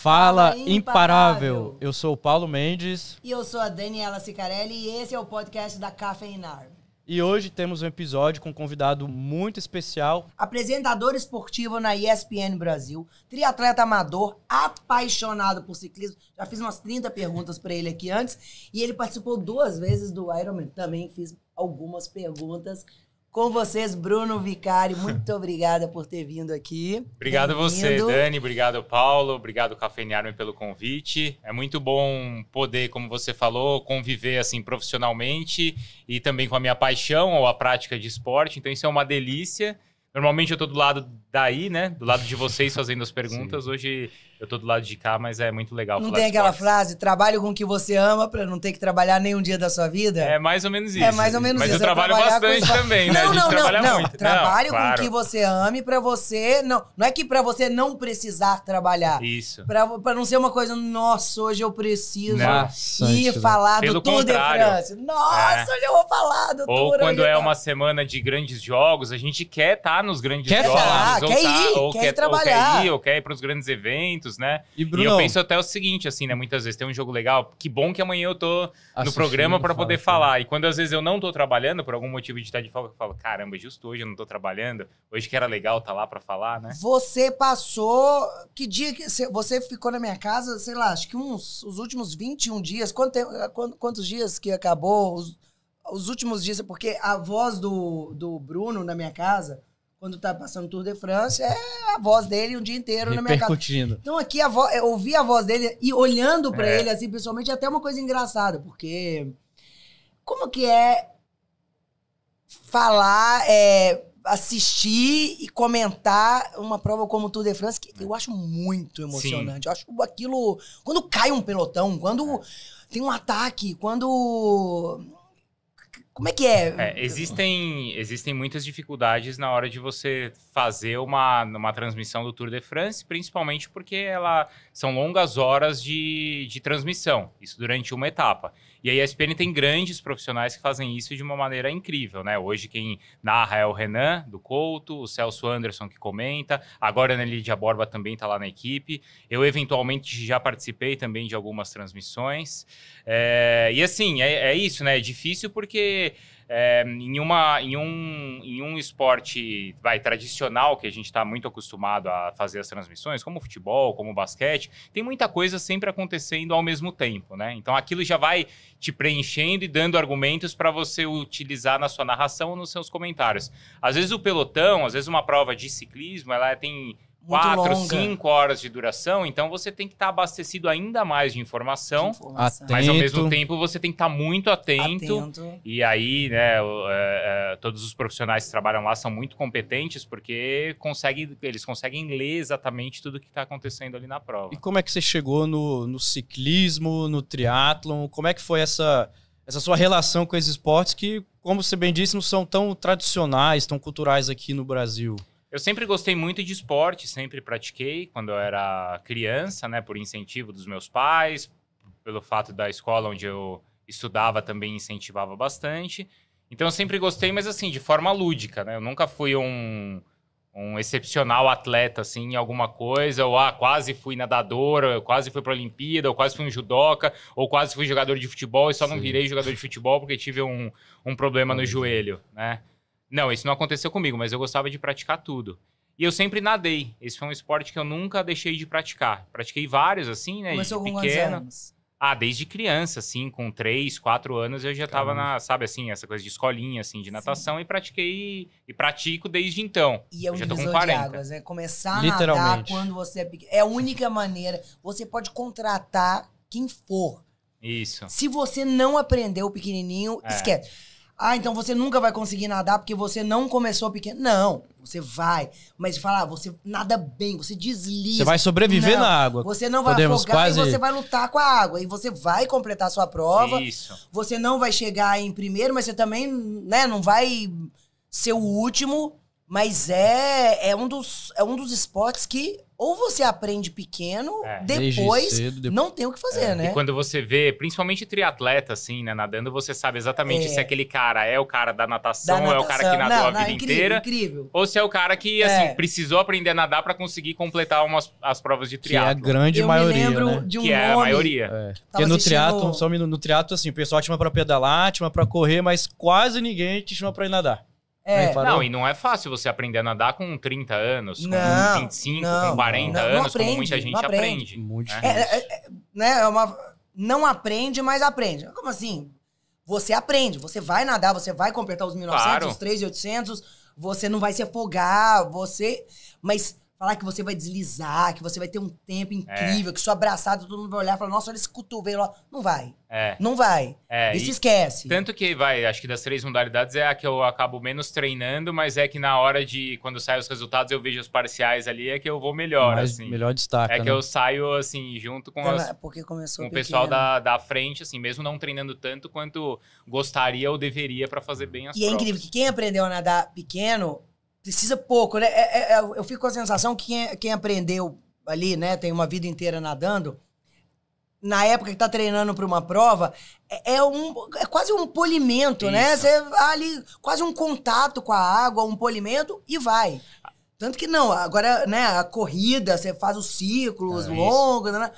Fala imparável. imparável. Eu sou o Paulo Mendes. E eu sou a Daniela Sicarelli e esse é o podcast da Cafeinar. E hoje temos um episódio com um convidado muito especial. Apresentador esportivo na ESPN Brasil, triatleta amador, apaixonado por ciclismo. Já fiz umas 30 perguntas para ele aqui antes. E ele participou duas vezes do Ironman. Também fiz algumas perguntas com vocês, Bruno Vicari, muito obrigada por ter vindo aqui. Obrigado você, Dani. Obrigado, Paulo. Obrigado, Niarme pelo convite. É muito bom poder, como você falou, conviver assim profissionalmente e também com a minha paixão ou a prática de esporte. Então, isso é uma delícia. Normalmente eu estou do lado daí, né? Do lado de vocês fazendo as perguntas. Sim. Hoje eu tô do lado de cá, mas é muito legal. Não tem aquela esportes. frase, trabalho com o que você ama para não ter que trabalhar nenhum dia da sua vida? É mais ou menos é isso. É mais ou menos mas isso. Mas eu trabalho bastante com... também, né? Não, não, não, não. Muito. Trabalho não, com o claro. que você ame para você. Não, não é que para você não precisar trabalhar. Isso. Para não ser uma coisa, nossa, hoje eu preciso nossa, ir falar do Tour de France. Nossa, é. hoje eu vou falar do Ou Tour. Ou quando é tá. uma semana de grandes jogos, a gente quer estar tá nos grandes quer jogos. Falar, tá, ou quer tá, ir, ou quer, ir trabalhar. Ou quer ir, ou quer ir pros grandes eventos muitos, né? E, Bruno, e eu penso até o seguinte, assim, né? Muitas vezes tem um jogo legal, que bom que amanhã eu tô no programa para poder né? falar. E quando às vezes eu não tô trabalhando, por algum motivo de estar de folga, eu falo, caramba, justo hoje eu não tô trabalhando, hoje que era legal tá lá para falar, né? Você passou, que dia que você ficou na minha casa, sei lá, acho que uns, os últimos 21 dias, quanto tempo, quantos dias que acabou os, os últimos dias, porque a voz do, do Bruno na minha casa quando tá passando Tour de France, é a voz dele o um dia inteiro na minha casa. Então aqui a voz, é, ouvir a voz dele e olhando para é. ele assim, pessoalmente, é até uma coisa engraçada, porque como que é falar, é, assistir e comentar uma prova como o Tour de France, que eu acho muito emocionante. Sim. Eu acho aquilo quando cai um pelotão, quando é. tem um ataque, quando como é que é? é? existem, existem muitas dificuldades na hora de você fazer uma, uma transmissão do Tour de France, principalmente porque ela são longas horas de, de transmissão, isso durante uma etapa. E a ESPN tem grandes profissionais que fazem isso de uma maneira incrível, né? Hoje quem narra é o Renan, do Couto, o Celso Anderson, que comenta, agora a de Borba também está lá na equipe. Eu, eventualmente, já participei também de algumas transmissões. É... E, assim, é, é isso, né? É difícil porque é, em, uma, em, um, em um esporte vai, tradicional que a gente está muito acostumado a fazer as transmissões, como futebol, como basquete, tem muita coisa sempre acontecendo ao mesmo tempo, né? Então aquilo já vai te preenchendo e dando argumentos para você utilizar na sua narração ou nos seus comentários. Às vezes o pelotão, às vezes uma prova de ciclismo, ela tem quatro, cinco horas de duração, então você tem que estar tá abastecido ainda mais de informação, de informação. mas ao mesmo tempo você tem que estar tá muito atento, atento, E aí, né, é, é, todos os profissionais que trabalham lá são muito competentes porque consegue, eles conseguem ler exatamente tudo que está acontecendo ali na prova. E como é que você chegou no, no ciclismo, no triatlon? Como é que foi essa essa sua relação com esses esportes que, como você bem disse, não são tão tradicionais, tão culturais aqui no Brasil? Eu sempre gostei muito de esporte, sempre pratiquei quando eu era criança, né? Por incentivo dos meus pais, pelo fato da escola onde eu estudava também incentivava bastante. Então eu sempre gostei, mas assim, de forma lúdica, né? Eu nunca fui um, um excepcional atleta, assim, em alguma coisa, ou ah, quase fui nadador, ou quase fui para a Olimpíada, ou quase fui um judoca, ou quase fui jogador de futebol e só Sim. não virei jogador de futebol porque tive um, um problema no joelho, né? Não, isso não aconteceu comigo, mas eu gostava de praticar tudo. E eu sempre nadei. Esse foi um esporte que eu nunca deixei de praticar. Pratiquei vários, assim, né? Começou com pequeno. anos? Ah, desde criança, assim, com 3, 4 anos, eu já Caramba. tava na, sabe assim, essa coisa de escolinha, assim, de natação, Sim. e pratiquei, e pratico desde então. E é um eu já tô com 40. de águas, né? Começar a nadar quando você é pequeno. É a única maneira. Você pode contratar quem for. Isso. Se você não aprendeu pequenininho, é. esquece. Ah, então você nunca vai conseguir nadar porque você não começou pequeno. Não, você vai. Mas falar, ah, você nada bem, você desliza. Você vai sobreviver não, na água. Você não vai Podemos afogar quase... e você vai lutar com a água. E você vai completar a sua prova. Isso. Você não vai chegar em primeiro, mas você também né, não vai ser o último. Mas é, é, um dos, é um dos esportes que ou você aprende pequeno, é. depois, cedo, não tem o que fazer, é. né? E quando você vê, principalmente triatleta, assim, né, nadando, você sabe exatamente é. se aquele cara é o cara da natação, da natação. é o cara que nadou não, a não, vida incrível, inteira. Incrível. Ou se é o cara que, assim, é. precisou aprender a nadar para conseguir completar umas, as provas de triatlo. Que é a grande Eu maioria, me né? de um Que nome. é a maioria. É. Porque no triatlo, só no, no triatlo, assim, o pessoal te chama pra pedalar, te chama pra correr, mas quase ninguém te chama pra ir nadar. É. Não, e não é fácil você aprender a nadar com 30 anos, com não, 25, não, com 40 não, anos, aprende, como muita gente aprende. aprende. Muito né? É, é, é, né, é uma, não aprende, mas aprende. Como assim? Você aprende, você vai nadar, você vai completar os 1900, claro. os 3800, você não vai se afogar, você... Mas falar que você vai deslizar, que você vai ter um tempo é. incrível, é. que sua abraçada todo mundo vai olhar e falar, nossa, olha esse cotovelo lá. Não vai. É. Não vai. É. E, e, se esquece. Tanto que vai, acho que das três modalidades é a que eu acabo menos treinando, mas é que na hora de, quando saem os resultados, eu vejo os parciais ali, é que eu vou melhor, mas assim. Melhor destaque É né? que eu saio, assim, junto com, tá, as, é porque começou com o pessoal da, da frente, assim, mesmo não treinando tanto quanto gostaria ou deveria para fazer hum. bem as E provas. é incrível que quem aprendeu a nadar pequeno precisa pouco, né? É, é, é, eu fico com a sensação que quem, é, quem, aprendeu ali, né, tem uma vida inteira nadando, na época que tá treinando para uma prova, é, é, um, é quase um polimento, né? Isso. né? Você tá ali, quase um contato com a água, um polimento e vai. Tanto que não, agora, né, a corrida, você faz os ciclos é longos, né?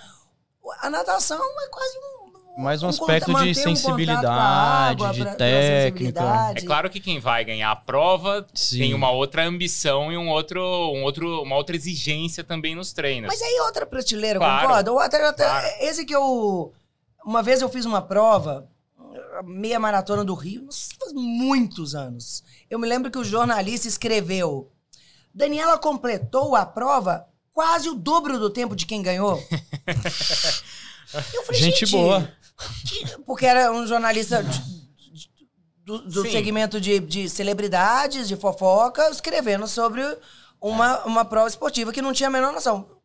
A natação é quase um mais um, aspecto de sensibilidade, de pra, técnica. É claro que quem vai ganhar a prova Sim. tem uma outra ambição e um outro, um outro, uma outra exigência também nos treinos. Mas aí é outra prateleira, claro, concorda? Outra, claro. Esse que eu... Uma vez eu fiz uma prova, meia maratona do Rio, faz muitos anos. Eu me lembro que o jornalista escreveu... Daniela completou a prova quase o dobro do tempo de quem ganhou. Eu falei, gente, gente boa. Porque era um jornalista do, do segmento de, de, celebridades, de fofoca, escrevendo sobre uma, uma prova esportiva que não tinha a menor noção.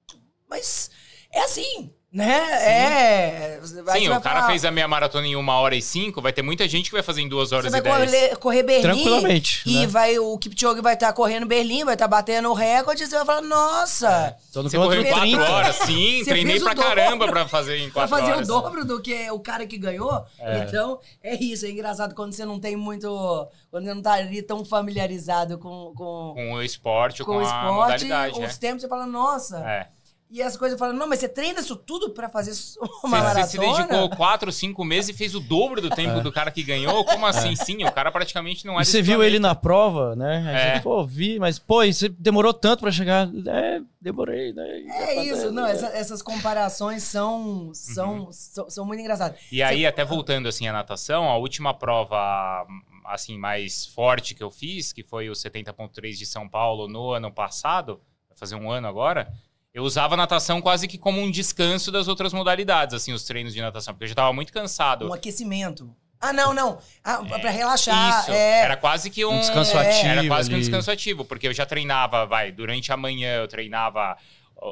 Mas é assim. Né? Sim. É. Sim, o cara falar, fez a meia maratona em uma hora e cinco, vai ter muita gente que vai fazer em duas horas você e dez. Correr, correr Berlim. Tranquilamente. E né? vai, o Kipchoge vai estar tá correndo Berlim, vai estar tá batendo o recorde, e você vai falar, nossa. É. Você correu em quatro horas, sim, treinei pra caramba pra fazer em quatro horas. Pra fazer horas, o dobro do que o cara que ganhou. É. Então, é isso, é engraçado quando você não tem muito. Quando você não tá ali tão familiarizado com. Com, com o esporte, com, com a esporte, modalidade. Os é. tempos, você fala, nossa. É. E as coisas falando, não, mas você treina isso tudo para fazer uma você, maratona? Você se dedicou 4, 5 meses e fez o dobro do tempo é. do cara que ganhou? Como é. assim? É. Sim, o cara praticamente não é. E você viu ele na prova, né? É. pô, vi, mas, pô, você demorou tanto para chegar. É, demorei, né? É isso, não, né? essa, essas comparações são, são, uhum. são, são, muito engraçadas. E você... aí, até voltando assim à natação, a última prova assim mais forte que eu fiz, que foi o 70.3 de São Paulo no ano passado, vai fazer um ano agora eu usava natação quase que como um descanso das outras modalidades, assim, os treinos de natação, porque eu já estava muito cansado. Um aquecimento. Ah, não, não. Ah, é, para relaxar. Isso. É... Era quase que um, um descanso é. ativo. Era quase ali. que um descanso ativo, porque eu já treinava, vai, durante a manhã eu treinava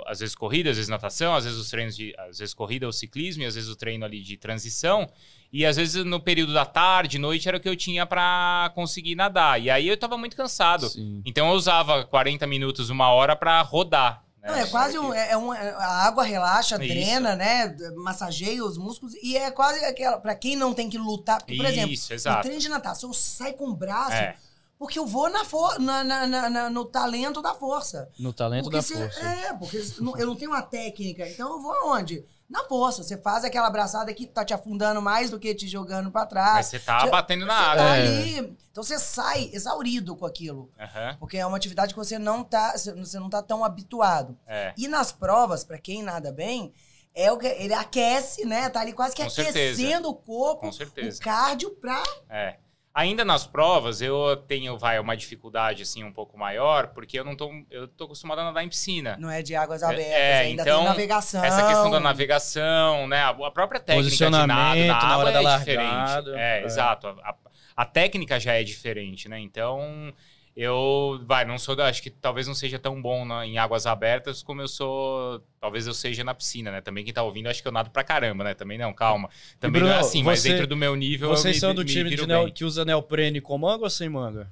às vezes corrida, às vezes natação, às vezes os treinos de, às vezes corrida ou ciclismo, e às vezes o treino ali de transição. E às vezes no período da tarde, noite era o que eu tinha para conseguir nadar. E aí eu estava muito cansado. Sim. Então eu usava 40 minutos, uma hora para rodar. Né? Não, é quase é, é um, é um, a água relaxa, é Isso. drena, né? Massageia os músculos e é quase aquela para quem não tem que lutar, porque, por Isso, exemplo, exato. treino de natação eu saio com o braço. É. Porque eu vou na, for na, na, na, no talento da força. No talento porque da se, força. É, porque eu não tenho uma técnica, então eu vou aonde? na força. Você faz aquela abraçada que tá te afundando mais do que te jogando para trás. Mas você tá batendo na tá água. Tá é. Então você sai exaurido com aquilo. Uhum. Porque é uma atividade que você não tá, você não tá tão habituado. É. E nas provas, para quem nada bem, é o que ele aquece, né? Tá ali quase que com aquecendo certeza. o corpo, o cardio pra é. Ainda nas provas, eu tenho, vai, uma dificuldade, assim, um pouco maior, porque eu não tô, eu tô acostumado a nadar em piscina. Não é de águas é, abertas, é, ainda então, tem navegação. Essa questão da navegação, né? A própria técnica de nado na água na é diferente. É, é, exato. A, a técnica já é diferente, né? Então eu, vai, não sou, acho que talvez não seja tão bom na, em águas abertas como eu sou, talvez eu seja na piscina, né? Também quem tá ouvindo, acho que eu nado pra caramba, né? Também não, calma. Também Bruno, não é assim, você, mas dentro do meu nível Vocês me, são do me time me neo, que usa neoprene com manga ou sem manga?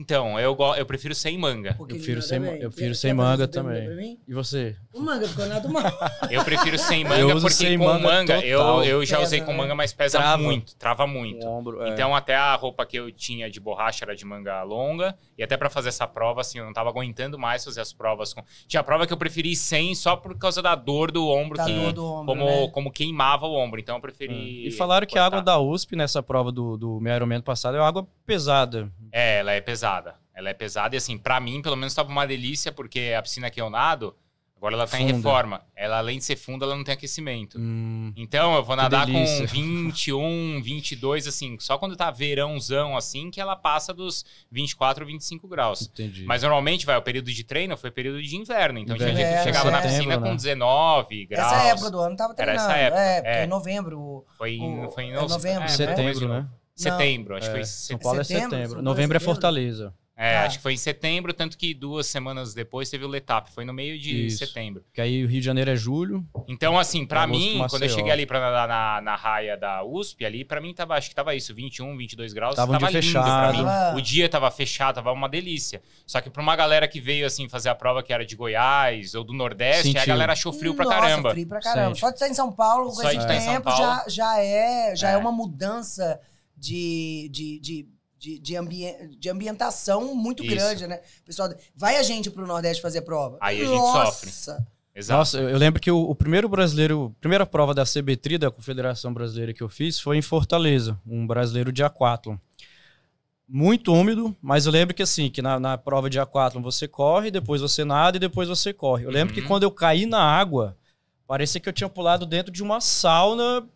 Então, eu, eu prefiro sem manga. Um eu prefiro sem, eu prefiro sem manga também. E você? O manga eu nada mal. Eu prefiro sem manga eu porque sem com manga, manga eu, eu já usei com né? manga, mas pesa trava. muito, trava muito. Ombro, é. Então, até a roupa que eu tinha de borracha era de manga longa. E até para fazer essa prova, assim, eu não tava aguentando mais fazer as provas. Com... Tinha prova que eu preferi sem só por causa da dor do ombro, da que, dor do ombro como, né? como queimava o ombro. Então, eu preferi. Hum. E falaram cortar. que a água da USP nessa prova do, do meu Ironman passado é uma água pesada. É, ela é pesada pesada. Ela é pesada e, assim, para mim, pelo menos estava uma delícia, porque a piscina que eu nado, agora ela tá funda. em reforma. Ela, além de ser funda, ela não tem aquecimento. Hum, então, eu vou nadar com 21, 22, assim, só quando tá verãozão, assim, que ela passa dos 24, 25 graus. Entendi. Mas, normalmente, vai, o período de treino foi período de inverno. Então, inverno. tinha gente que é, chegava é, na piscina né? com 19 graus. Essa época do ano tava treinando. Era essa época. É, porque é. em novembro. Foi, o, foi em, é novembro. É, né? setembro, né? Setembro, acho que foi. É, São Paulo é setembro. setembro. É Novembro é Fortaleza. É, é, acho que foi em setembro, tanto que duas semanas depois teve o Letap, foi no meio de Isso. setembro. Que aí o Rio de Janeiro é julho. Então, assim, para mim, quando eu cheguei ali pra nadar na, na raia da USP, ali, para mim tava, acho que tava isso, 21, 22 graus. Tava, um tava lindo fechado. pra mim. O dia tava fechado, tava uma delícia. Só que pra uma galera que veio, assim, fazer a prova que era de Goiás ou do Nordeste, a galera achou frio pra caramba. frio pra caramba. Sente. Só de estar em São Paulo, com Só esse é. tempo, já, já, é, já é. é uma mudança de, de, de de, de, ambi de ambientação muito Isso. grande, né? Pessoal, vai a gente pro Nordeste fazer prova. Aí a gente sofre. Exato. Nossa, eu lembro que o, o primeiro brasileiro, a primeira prova da CBTRI, da Confederação Brasileira que eu fiz, foi em Fortaleza, um brasileiro de aquátlon. Muito úmido, mas eu lembro que assim, que na, na prova de aquátlon você corre, depois você nada e depois você corre. Eu lembro uhum. que quando eu caí na água, parecia que eu tinha pulado dentro de uma sauna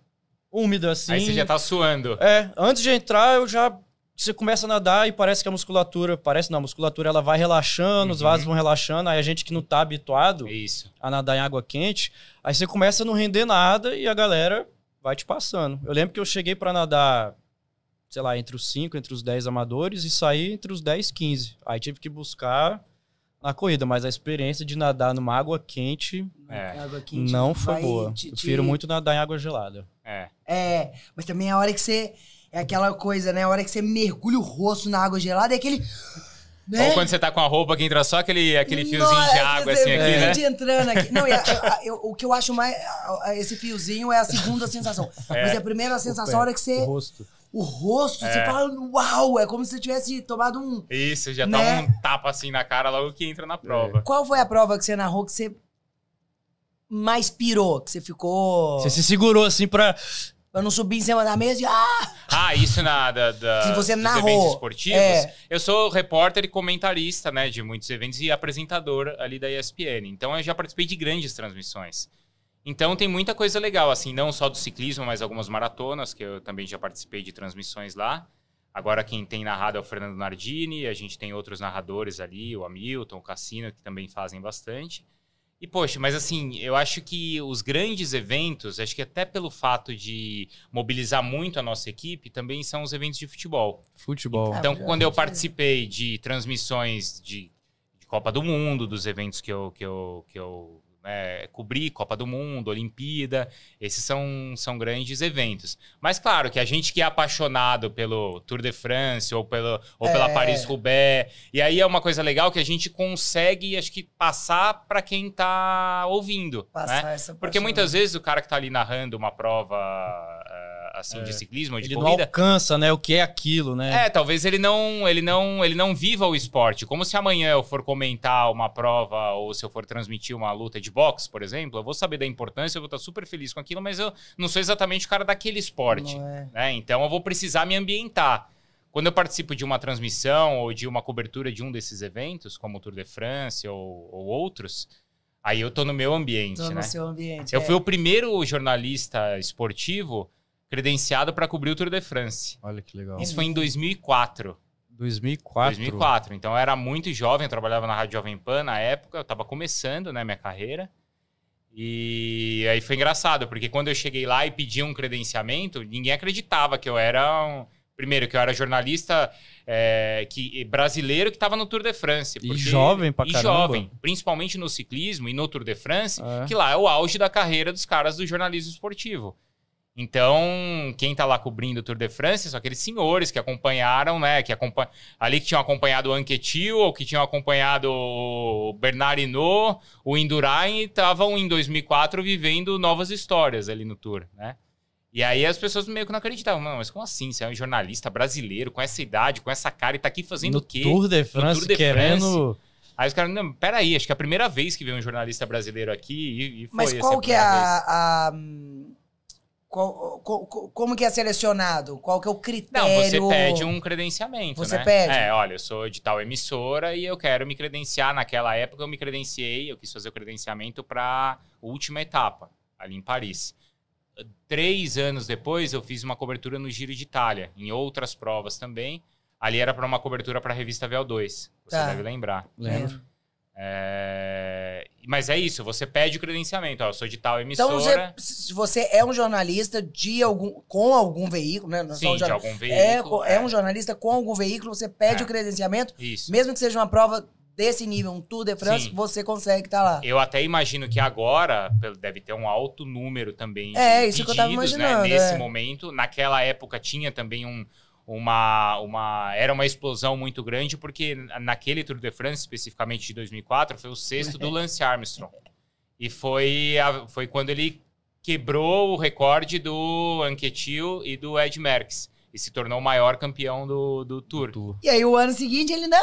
úmida assim. Aí você já tá suando. É, antes de entrar, eu já. Você começa a nadar e parece que a musculatura. Parece não, a musculatura ela vai relaxando, uhum. os vasos vão relaxando. Aí a gente que não tá habituado Isso. a nadar em água quente, aí você começa a não render nada e a galera vai te passando. Eu lembro que eu cheguei para nadar, sei lá, entre os 5, entre os 10 amadores e saí entre os 10 15. Aí tive que buscar na corrida, mas a experiência de nadar numa água quente, é. água quente não foi boa. Te, te... Prefiro muito nadar em água gelada. É. É, mas também é a hora que você. É aquela coisa, né? A hora que você mergulha o rosto na água gelada, é aquele. Né? Ou quando você tá com a roupa que entra só aquele, aquele fiozinho Nossa, de água, assim, aqui, né? entrando aqui. Não, eu, o que eu acho mais... esse fiozinho é a segunda sensação. É. Mas é a primeira sensação é a hora que você... O rosto o rosto, é. você fala, uau, é como se você tivesse tomado um. Isso, já né? tá um tapa assim na cara logo que entra na prova. É. Qual foi a prova que você narrou que você mais pirou? Que você ficou. Você se segurou assim pra. Pra não subir em cima da mesa e. Ah! Ah, isso na. Da, da que você narrou. eventos esportivos. É. Eu sou repórter e comentarista, né, de muitos eventos e apresentador ali da ESPN. Então eu já participei de grandes transmissões. Então tem muita coisa legal, assim, não só do ciclismo, mas algumas maratonas, que eu também já participei de transmissões lá. Agora quem tem narrado é o Fernando Nardini, a gente tem outros narradores ali, o Hamilton, o Cassino, que também fazem bastante. E, poxa, mas assim, eu acho que os grandes eventos, acho que até pelo fato de mobilizar muito a nossa equipe, também são os eventos de futebol. Futebol. Então, ah, quando eu participei de transmissões de, de Copa do Mundo, dos eventos que eu, que eu, que eu é, cobrir Copa do Mundo, Olimpíada, esses são, são grandes eventos. Mas claro que a gente que é apaixonado pelo Tour de France ou, pelo, ou pela é. Paris-Roubaix, e aí é uma coisa legal que a gente consegue, acho que, passar para quem está ouvindo. Passar né? essa Porque muitas né? vezes o cara que está ali narrando uma prova assim, é. de ciclismo, de ele corrida. Ele não alcança, né, o que é aquilo, né? É, talvez ele não, ele não, ele não viva o esporte. Como se amanhã eu for comentar uma prova ou se eu for transmitir uma luta de boxe, por exemplo, eu vou saber da importância, eu vou estar super feliz com aquilo, mas eu não sou exatamente o cara daquele esporte, é. né? Então eu vou precisar me ambientar. Quando eu participo de uma transmissão ou de uma cobertura de um desses eventos, como o Tour de France ou, ou outros, Aí eu tô no meu ambiente, tô né? no seu ambiente. Eu é. fui o primeiro jornalista esportivo credenciado para cobrir o Tour de France. Olha que legal. Isso foi em 2004. 2004. 2004. Então eu era muito jovem, eu trabalhava na Rádio Jovem Pan na época, eu estava começando, né, minha carreira. E aí foi engraçado, porque quando eu cheguei lá e pedi um credenciamento, ninguém acreditava que eu era um... Primeiro, que eu era jornalista é, que, brasileiro que estava no Tour de France. Porque, e jovem pra e caramba. E jovem, principalmente no ciclismo e no Tour de France, é. que lá é o auge da carreira dos caras do jornalismo esportivo. Então, quem está lá cobrindo o Tour de France são aqueles senhores que acompanharam, né? Que acompan... Ali que tinham acompanhado o Anquetil, ou que tinham acompanhado o Bernard Hinault, o Indurain, e estavam em 2004 vivendo novas histórias ali no Tour, né? E aí as pessoas meio que não acreditavam. Não, mas como assim? Você é um jornalista brasileiro, com essa idade, com essa cara, e tá aqui fazendo no o quê? Tour de France, Tour de querendo... France. Aí os caras, não, peraí, acho que é a primeira vez que veio um jornalista brasileiro aqui e, e foi Mas qual que é a... a qual, qual, como que é selecionado? Qual que é o critério? Não, você pede um credenciamento, Você né? pede? É, olha, eu sou de tal emissora e eu quero me credenciar. Naquela época eu me credenciei, eu quis fazer o credenciamento para última etapa, ali em Paris. Três anos depois eu fiz uma cobertura no Giro de Itália, em outras provas também. Ali era para uma cobertura para a revista vo 2 você tá. deve lembrar. Lembro. Né? É... Mas é isso, você pede o credenciamento. Ó, eu sou de tal emissora. Então, você, você é um jornalista de algum, com algum veículo, né? Não é Sim, um de algum é, veículo. É, é, um jornalista com algum veículo, você pede é. o credenciamento. Isso. Mesmo que seja uma prova desse nível, um Tour de France, Sim. você consegue estar tá lá. Eu até imagino que agora deve ter um alto número também. É, isso pedidos, que eu tava né, imaginando. Né? Nesse é. momento, naquela época tinha também um uma, uma era uma explosão muito grande porque naquele Tour de France especificamente de 2004 foi o sexto do uhum. Lance Armstrong e foi a, foi quando ele quebrou o recorde do Anquetil e do Ed Merckx e se tornou o maior campeão do, do tour. do tour. E aí o ano seguinte ele não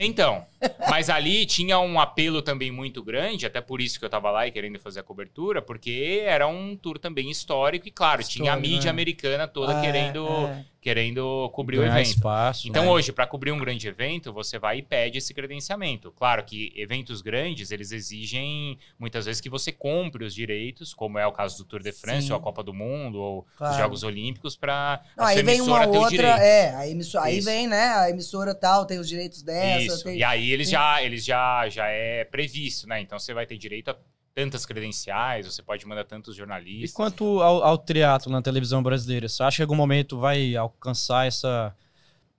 então, mas ali tinha um apelo também muito grande, até por isso que eu estava lá e querendo fazer a cobertura, porque era um tour também histórico e, claro, tinha a mídia né? americana toda ah, querendo é querendo cobrir Ganhar o evento. Espaço, então, né? hoje, para cobrir um grande evento, você vai e pede esse credenciamento. Claro que eventos grandes, eles exigem muitas vezes que você compre os direitos, como é o caso do Tour de France, Sim. ou a Copa do Mundo, ou claro. os Jogos Olímpicos, para a aí vem uma outra, é, a emissora, aí vem, né, a emissora tal, tem os direitos dessa. Isso, tem... e aí eles já, eles já, já é previsto, né? Então, você vai ter direito a tantas credenciais, você pode mandar tantos jornalistas. E quanto ao, ao triatlo na televisão brasileira, você acha que em algum momento vai alcançar essa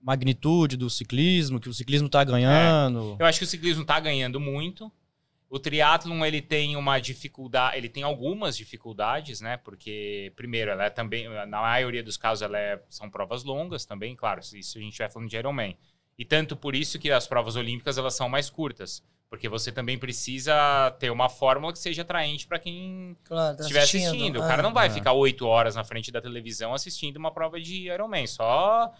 magnitude do ciclismo, que o ciclismo está ganhando? É. Eu acho que o ciclismo está ganhando muito. O triatlon ele tem uma dificuldade, ele tem algumas dificuldades, né? Porque primeiro, ela é também, na maioria dos casos, ela é, são provas longas também, claro. Isso a gente vai falando de Ironman. E tanto por isso que as provas olímpicas elas são mais curtas. Porque você também precisa ter uma fórmula que seja atraente para quem claro, tá estiver assistindo. assistindo. O ah, cara não vai é. ficar oito horas na frente da televisão assistindo uma prova de Man. Só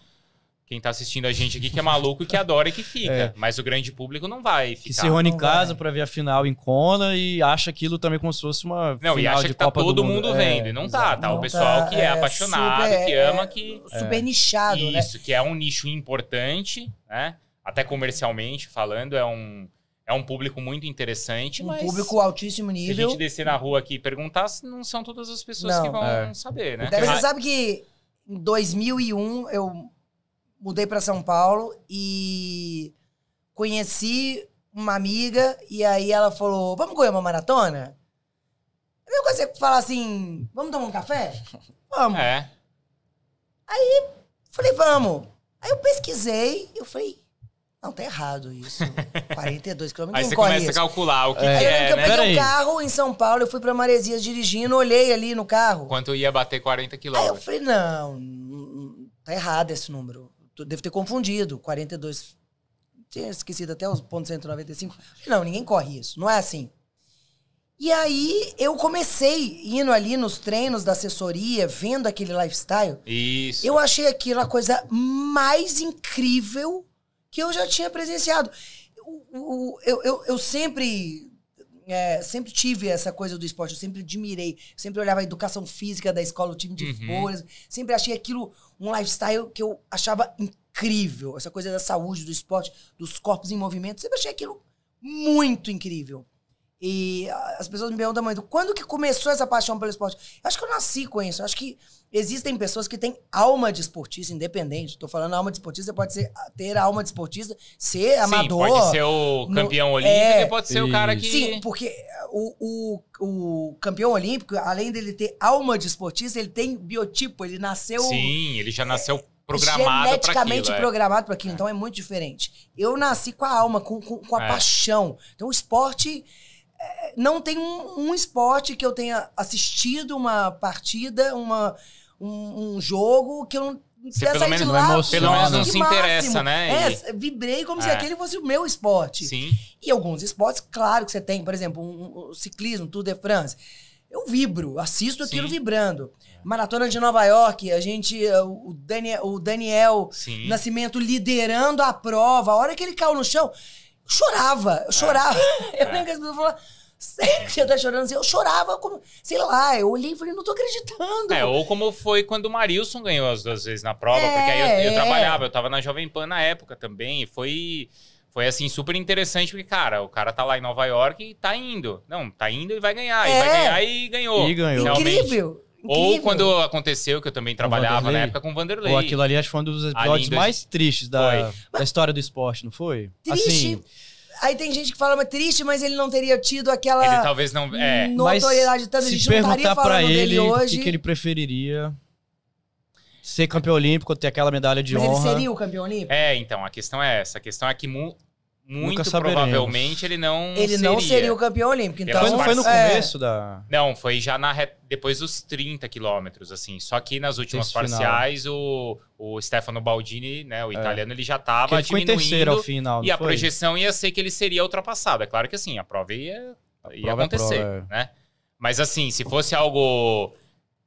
quem tá assistindo a gente aqui que é maluco, e que adora e que fica. É. Mas o grande público não vai ficar. Que se reúne em casa para ver a final em Kona e acha aquilo também como se fosse uma não, final e acha que tá Copa todo mundo é, vendo. É, e não tá, tá? Não o pessoal tá, que é, é apaixonado, super, é que ama, que... Super é. nichado, Isso, né? Isso, que é um nicho importante, né? Até comercialmente falando, é um é um público muito interessante, um mas... público altíssimo nível. Se a gente descer na rua aqui e perguntar, não são todas as pessoas não. que vão é. saber, né? Você sabe que em 2001 eu mudei para São Paulo e conheci uma amiga e aí ela falou, vamos correr uma maratona? Eu comecei consigo falar assim, vamos tomar um café? Vamos. É. Aí falei, vamos. Aí eu pesquisei, eu falei, não, tá errado isso. 42 quilômetros. Aí você começa isso. a calcular o que é, que é eu, né? peguei um carro em São Paulo, eu fui pra Maresias dirigindo, olhei ali no carro. Quanto ia bater 40 quilômetros? Aí eu falei, não, hum, tá errado esse número. Devo ter confundido, 42. Tinha esquecido até os pontos 195. Não, ninguém corre isso, não é assim. E aí eu comecei indo ali nos treinos da assessoria, vendo aquele lifestyle. Isso. Eu achei aquilo a coisa mais incrível que eu já tinha presenciado. eu, eu, eu sempre é, sempre tive essa coisa do esporte, eu sempre admirei, sempre olhava a educação física da escola, o time de uhum. Folhas, sempre achei aquilo um lifestyle que eu achava incrível, essa coisa da saúde, do esporte, dos corpos em movimento, sempre achei aquilo muito incrível. E as pessoas me perguntam muito, quando que começou essa paixão pelo esporte? Eu acho que eu nasci com isso. Eu acho que existem pessoas que têm alma de esportista independente. Estou falando alma de esportista, pode ser ter a alma de esportista, ser amador. pode ser o campeão no, é. olímpico é, pode ser o cara que. Sim, porque o, o, o, campeão olímpico, além dele ter alma de esportista, ele tem biotipo, ele nasceu. Sim, ele já nasceu. É, programado geneticamente aquilo, é. programado é. para aquilo, então é muito diferente. Eu nasci com a alma, com, com, com a é. paixão. Então o esporte não tem um, um, esporte que eu tenha assistido uma partida, uma, um, um jogo que eu não você é pelo menos, lá, não pelo menos não se máximo. interessa, né? É, vibrei como é. se aquele fosse o meu esporte. Sim. E alguns esportes, claro que você tem, por exemplo, um, um ciclismo, Tour de France. Eu vibro, assisto aquilo Sim. vibrando. Maratona de Nova York, a gente, eh, o Daniel, o Daniel Nascimento liderando a prova, a hora que ele caiu no chão, chorava, eu chorava. É. Eu lembro que as pessoas falavam, sério tá chorando? Eu chorava, como, sei lá, eu olhei e falei, não tô acreditando. É, ou como foi quando o Marilson ganhou as duas vezes na prova, é, porque aí eu, é, eu é. trabalhava, eu tava na Jovem Pan na época também, e foi foi assim super interessante porque cara o cara tá lá em Nova York e tá indo não tá indo e vai ganhar é. e vai é. ganhar e ganhou e ganhou realmente. incrível ou quando aconteceu, que eu também trabalhava na época com o Vanderlei. Ou aquilo ali acho que foi um dos episódios dois... mais tristes da, da, história do esporte, não foi? Triste. Assim, Aí tem gente que fala, mas triste, mas ele não teria tido aquela. Ele talvez não. É. Notoriedade tanto. Se a gente perguntar não pra ele dele O que, que ele preferiria? Ser campeão olímpico, ter aquela medalha de mas honra. Mas ele seria o campeão olímpico? É, então, a questão é essa. A questão é que mu muito provavelmente ele não Ele seria. não seria o campeão olímpico. Então, foi, foi no é. começo é... da... Não, foi já na re... depois dos 30 quilômetros, assim. Só que nas últimas Esse parciais, o, o Stefano Baldini, né, o é. italiano, é. ele já estava diminuindo. terceiro ao final, E a projeção ia ser que ele seria ultrapassado. É claro que assim, a prova ia, a ia é acontecer, prova, é. né? Mas assim, se fosse algo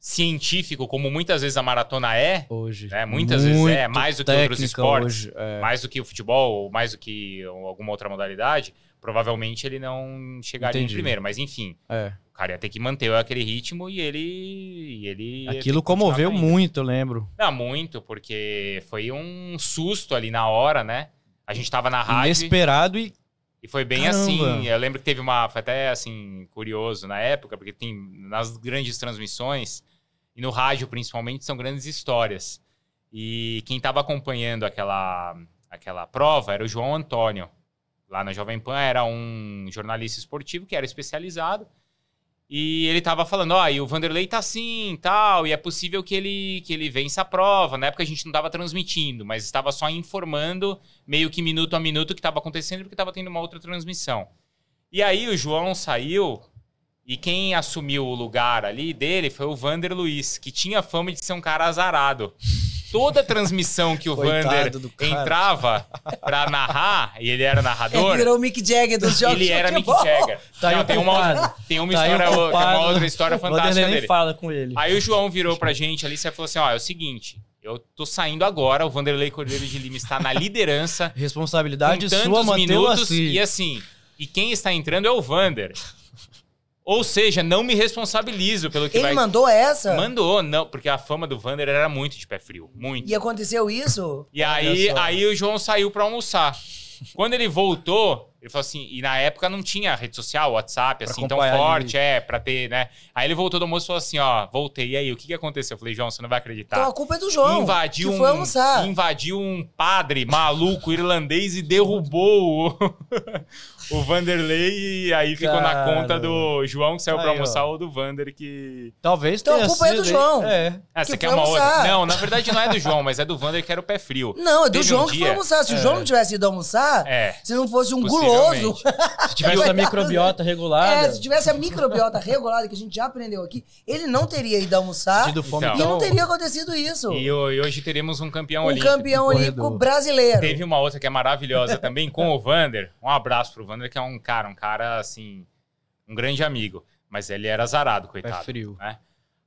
científico, como muitas vezes a maratona é. Hoje. Né? Muitas vezes é, mais do que outros esportes. Hoje, é. Mais do que o futebol, ou mais do que alguma outra modalidade. Provavelmente ele não chegaria Entendi. em primeiro, mas enfim. É. O cara ia ter que manter aquele ritmo e ele. E ele Aquilo comoveu ainda. muito, eu lembro. Não, muito, porque foi um susto ali na hora, né? A gente tava na rádio. Inesperado e e foi bem Caramba. assim. Eu lembro que teve uma. Foi até assim, curioso na época, porque tem nas grandes transmissões e no rádio principalmente são grandes histórias. E quem estava acompanhando aquela, aquela prova era o João Antônio. Lá na Jovem Pan era um jornalista esportivo que era especializado. E ele estava falando, ó, oh, e o Vanderlei tá assim, tal, e é possível que ele que ele vença a prova. Na época a gente não estava transmitindo, mas estava só informando meio que minuto a minuto o que estava acontecendo, porque estava tendo uma outra transmissão. E aí o João saiu e quem assumiu o lugar ali dele foi o Vander Luiz, que tinha fama de ser um cara azarado. Toda transmissão que o Vander entrava pra narrar, e ele era narrador. Ele virou o Mick Jagger dos jogos. Ele era Mick Jagger. Tá Não, tem uma, tem uma tá história, ocupado. uma outra história fantástica dele. fala com ele. Aí o João virou pra gente ali e falou assim: ó, é o seguinte, eu tô saindo agora, o Vanderlei Cordeiro de Lima está na liderança. Responsabilidade com tantos sua, minutos assim. e assim. E quem está entrando é o Vander. Ou seja, não me responsabilizo pelo que Ele vai... Ele mandou essa? Mandou, não, porque a fama do Vander era muito de pé frio, muito. E aconteceu isso? e aí, aí o João saiu para almoçar. Quando ele voltou, ele falou assim, e na época não tinha rede social, WhatsApp, pra assim, tão forte, ele. é, pra ter, né? Aí ele voltou do almoço e falou assim, ó, voltei, e aí, o que que aconteceu? Eu falei, João, você não vai acreditar. Então a culpa é do João, invadiu que foi um, Invadiu um padre maluco irlandês e derrubou o, o Vanderlei e aí ficou Cara. na conta do João que saiu para almoçar ou do Vander que. Talvez então, tenha. a culpa é do João. É. é você quer uma outra? Não, na verdade não é do João, mas é do Vander que era o pé frio. Não, é do Teve João um que dia... foi almoçar. Se é. o João não tivesse ido almoçar, é. se não fosse um guloso. se tivesse a microbiota é, regulada. É, se tivesse a microbiota regulada que a gente já aprendeu aqui, ele não teria ido almoçar. fome, então, e não então. teria acontecido isso. E, hoje teremos um campeão um olímpico. Um campeão olímpico brasileiro. Teve uma outra que é maravilhosa também com o Vander. Um abraço pro Vander. Vander, que é um cara, um cara assim, um grande amigo. Mas ele era azarado, é coitado. É frio. Né?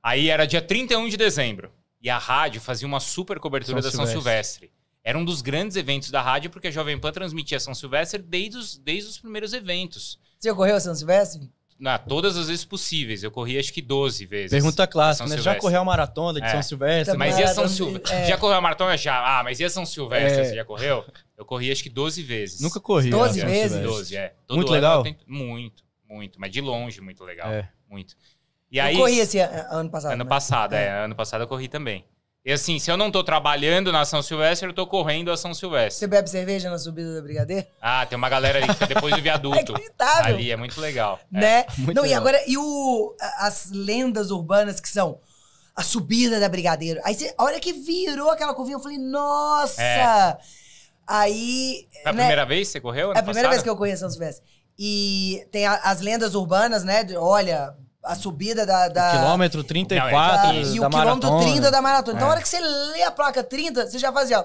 Aí era dia 31 de dezembro. E a rádio fazia uma super cobertura São da São Silvestre. Era um dos grandes eventos da rádio, porque a Jovem Pan transmitia São Silvestre desde os, desde os primeiros eventos. Você correu a São Silvestre? Na, todas as vezes possíveis. Eu corri acho que 12 vezes. Pergunta clássica, né? Já correu a maratona de é. São Silvestre? Mas ia São Silvestre? É. Já correu a é. maratona? Já. Ah, mas ia São Silvestre? É. Você já correu? Eu corri acho que 12 vezes. Nunca corri. 12 né? vezes? 12, é. Todo muito legal? Tento... Muito, muito. Mas de longe, muito legal. É. Muito. E eu aí, corri esse ano passado. Ano né? passado, é. é. Ano passado eu corri também. E assim, se eu não tô trabalhando na São Silvestre, eu tô correndo a São Silvestre. Você bebe cerveja na subida da Brigadeiro? Ah, tem uma galera ali que tá depois do é viaduto. é acreditável. Ali, é muito legal. É, né? É. Muito não, legal. e agora, e o, as lendas urbanas que são a subida da Brigadeiro? Aí, você, a hora que virou aquela curvinha, eu falei, nossa! É. Aí. É a né, primeira vez que você correu? É a primeira vez que eu conheço São Silvestre. E tem a, as lendas urbanas, né? De, olha, a subida da. É da o quilômetro 34. Da, e o quilômetro 30 da maratona. Então, é. a hora que você lê a placa 30, você já fazia, ó.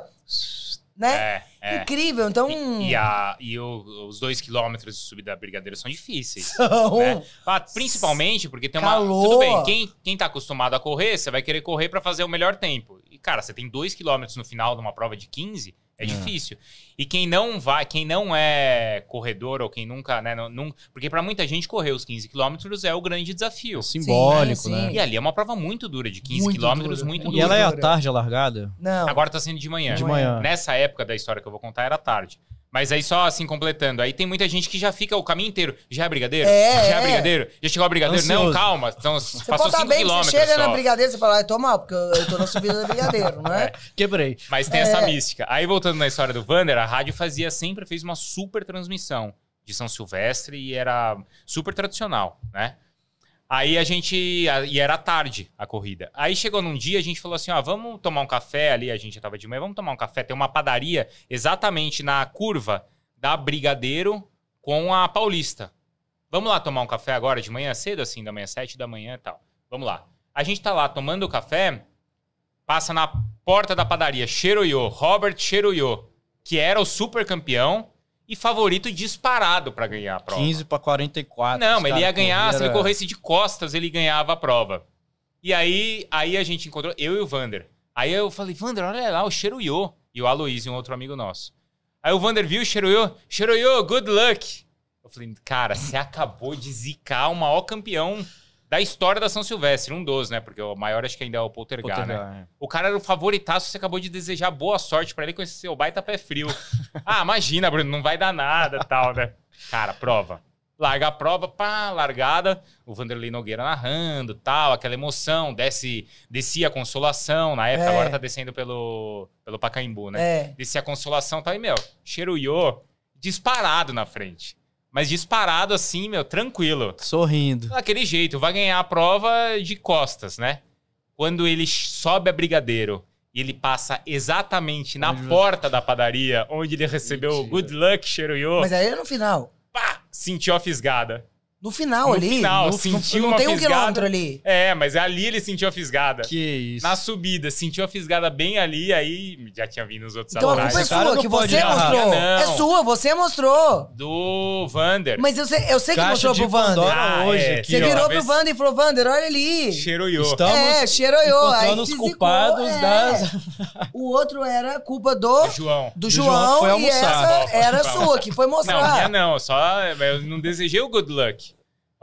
Né? É, é. Incrível, então. E, e, a, e o, os dois quilômetros de subida da brigadeira são difíceis. São. Né? Ah, principalmente porque tem uma. Calor. Tudo bem, quem, quem tá acostumado a correr, você vai querer correr para fazer o melhor tempo. E, cara, você tem dois quilômetros no final de uma prova de 15 é, é difícil. E quem não vai, quem não é corredor ou quem nunca, né, não, não porque para muita gente correr os 15 quilômetros é o grande desafio. É simbólico, sim, é, né? Sim. E ali é uma prova muito dura de 15 quilômetros, muito e dura. E ela é à tarde a largada? Não. Agora tá sendo de manhã. De manhã. Nessa época da história que eu vou contar era tarde. Mas aí só assim, completando. Aí tem muita gente que já fica o caminho inteiro. Já é brigadeiro? É, já é, é. brigadeiro? Já chegou a brigadeiro? Ansioso. Não, calma. Então, você passou 5 quilômetros. Você chega só. na brigadeiro, você fala, ah, tô mal, porque eu tô na subida da brigadeiro, não é? é? Quebrei. Mas tem essa é. mística. Aí voltando na história do Vander, a rádio fazia sempre, fez uma super transmissão de São Silvestre e era super tradicional, né? Aí a gente. E era tarde a corrida. Aí chegou num dia, a gente falou assim: ó, ah, vamos tomar um café ali. A gente já tava de manhã, vamos tomar um café. Tem uma padaria exatamente na curva da Brigadeiro com a Paulista. Vamos lá tomar um café agora de manhã cedo, assim, da manhã, sete da manhã e tal. Vamos lá. A gente tá lá tomando o café, passa na porta da padaria Cheroiô, Robert Cheroiô, que era o super campeão e favorito disparado para ganhar a prova. 15 para 44. Não, mas ele ia ganhar, correram... se ele é. corresse de costas, ele ganhava a prova. E aí, aí a gente encontrou, eu e o Vander. Aí eu falei, Vander, olha lá, o Cheruyo. E o Aloysio, um outro amigo nosso. Aí o Vander viu o Cheruyo, Cheruyo, good luck. Eu falei, cara, você acabou de zicar o maior campeão da história da São Silvestre, um dos, né? Porque o maior acho que ainda é o Poltergar, Poltergar né? É. O cara era o favoritaço, você acabou de desejar boa sorte para ele conhecer seu baita pé frio. ah, imagina, Bruno, não vai dar nada tal, né? Cara, prova. Larga a prova, pá, largada. O Vanderlei Nogueira narrando, tal, aquela emoção. Desce, descia a consolação. Na época, é. agora tá descendo pelo, pelo Pacaembu, né? É. Descia a consolação, tal. E, meu, Cheruiô disparado na frente. Mas disparado assim, meu, tranquilo. Sorrindo. Daquele jeito, vai ganhar a prova de costas, né? Quando ele sobe a brigadeiro e ele passa exatamente na porta da padaria onde ele recebeu Mentira. good luck, Cheruyo. Mas aí é no final. Pá! Sentiu a fisgada. No final no ali. Final, no final, sentiu não, não tem um fisgada. quilômetro ali. É, mas é ali ele sentiu a fisgada. Que isso. Na subida, sentiu a fisgada bem ali, aí já tinha vindo os outros Então a culpa é sua, que você mostrou. É sua, você mostrou. Do Vander. Mas eu sei, eu sei que mostrou pro Vander. Ah, é. hoje é, aqui, você ó, virou pro Vander e falou, Vander, olha ali. Cheiroiô. Estamos é, cheiroiô. Encontrando os culpados é. das... o outro era culpa do... João. Do, do João, foi e essa era sua, que foi mostrar. Não, não, só... Eu não desejei o good luck.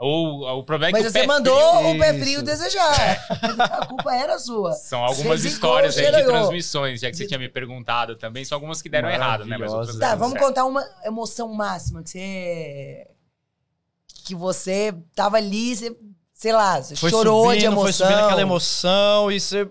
Ou, o problema é que Mas você mandou frio... o pé frio desejar. a culpa era sua. São algumas Cês histórias aí de transmissões, já que você tinha me perguntado também. São algumas que deram errado, né? Mas tá, vamos certo. contar uma emoção máxima que você. Que você tava ali, você, sei lá, você foi chorou subindo, de emoção. Foi subindo aquela emoção e você.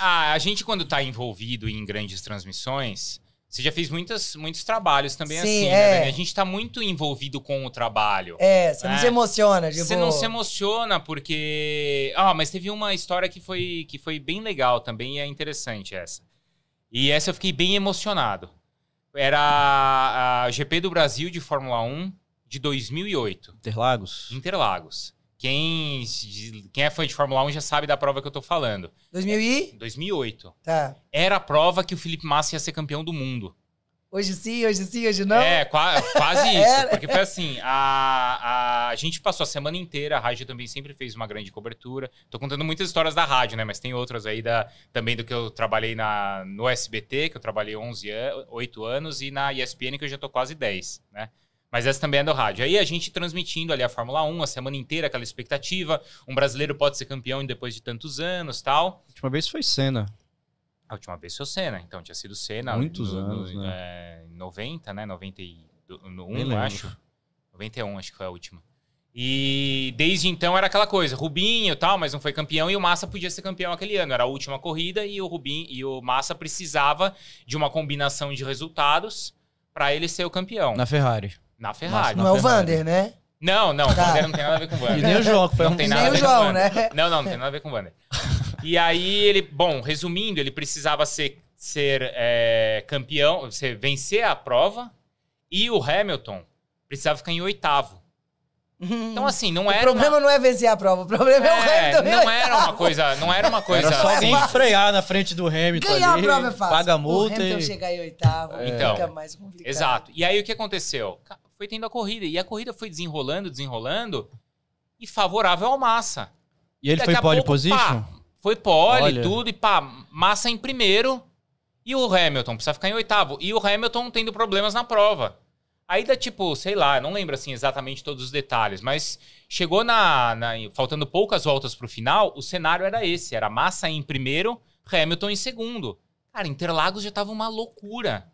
Ah, a gente, quando tá envolvido em grandes transmissões, você já fez muitas, muitos trabalhos também Sim, assim, né, é. né? A gente tá muito envolvido com o trabalho. É, você né? não se emociona, tipo... Você não se emociona porque... Ah, mas teve uma história que foi, que foi bem legal também e é interessante essa. E essa eu fiquei bem emocionado. Era a, a GP do Brasil de Fórmula 1 de 2008. Interlagos? Interlagos. Quem, quem é fã de Fórmula 1 já sabe da prova que eu tô falando. 2000 e? 2008. Tá. Era a prova que o Felipe Massa ia ser campeão do mundo. Hoje sim, hoje sim, hoje não? É, quase isso. porque foi assim, a, a, a, gente passou a semana inteira, a rádio também sempre fez uma grande cobertura. Tô contando muitas histórias da rádio, né? Mas tem outras aí da, também do que eu trabalhei na, no SBT, que eu trabalhei 11 8 anos, e na ESPN, que eu já tô quase 10, né? Mas essa também é do rádio. Aí a gente transmitindo ali a Fórmula 1 a semana inteira, aquela expectativa. Um brasileiro pode ser campeão depois de tantos anos tal. A última vez foi Senna. A última vez foi cena Senna, então tinha sido Senna. Muitos no, anos, no, né? É, 90, né? 91, acho. 91, acho que foi a última. E desde então era aquela coisa, Rubinho e tal, mas não foi campeão e o Massa podia ser campeão aquele ano. Era a última corrida e o Rubinho e o Massa precisava de uma combinação de resultados para ele ser o campeão. Na Ferrari. Na Ferrari. não é o Vander, né? Não, não, tá. o Vander não tem nada a ver com o Vander. E nem o João, foi não tem nada nem o João, né? Não, não, não tem nada a ver com o Vander. E aí ele, bom, resumindo, ele precisava ser, ser é, campeão, ser, vencer a prova e o Hamilton precisava ficar em oitavo. Hum. Então, assim, não o era. O problema uma... não é vencer a prova, o problema é, é o Hamilton. Não era uma coisa. Não era uma coisa. Era só assim. frear na frente do Hamilton. Ganhar ali, a prova é fácil. Paga a multa. O Hamilton e... chegar em oitavo, é. então, fica mais complicado. Exato. E aí o que aconteceu? foi tendo a corrida. E a corrida foi desenrolando, desenrolando, e favorável ao Massa. E ele foi pole pouco, position? Pá, foi pole, Olha. tudo, e pá, Massa em primeiro, e o Hamilton precisa ficar em oitavo. E o Hamilton tendo problemas na prova. Aí dá tipo, sei lá, não lembro assim exatamente todos os detalhes, mas chegou na, na faltando poucas voltas pro final, o cenário era esse, era Massa em primeiro, Hamilton em segundo. Cara, Interlagos já tava uma loucura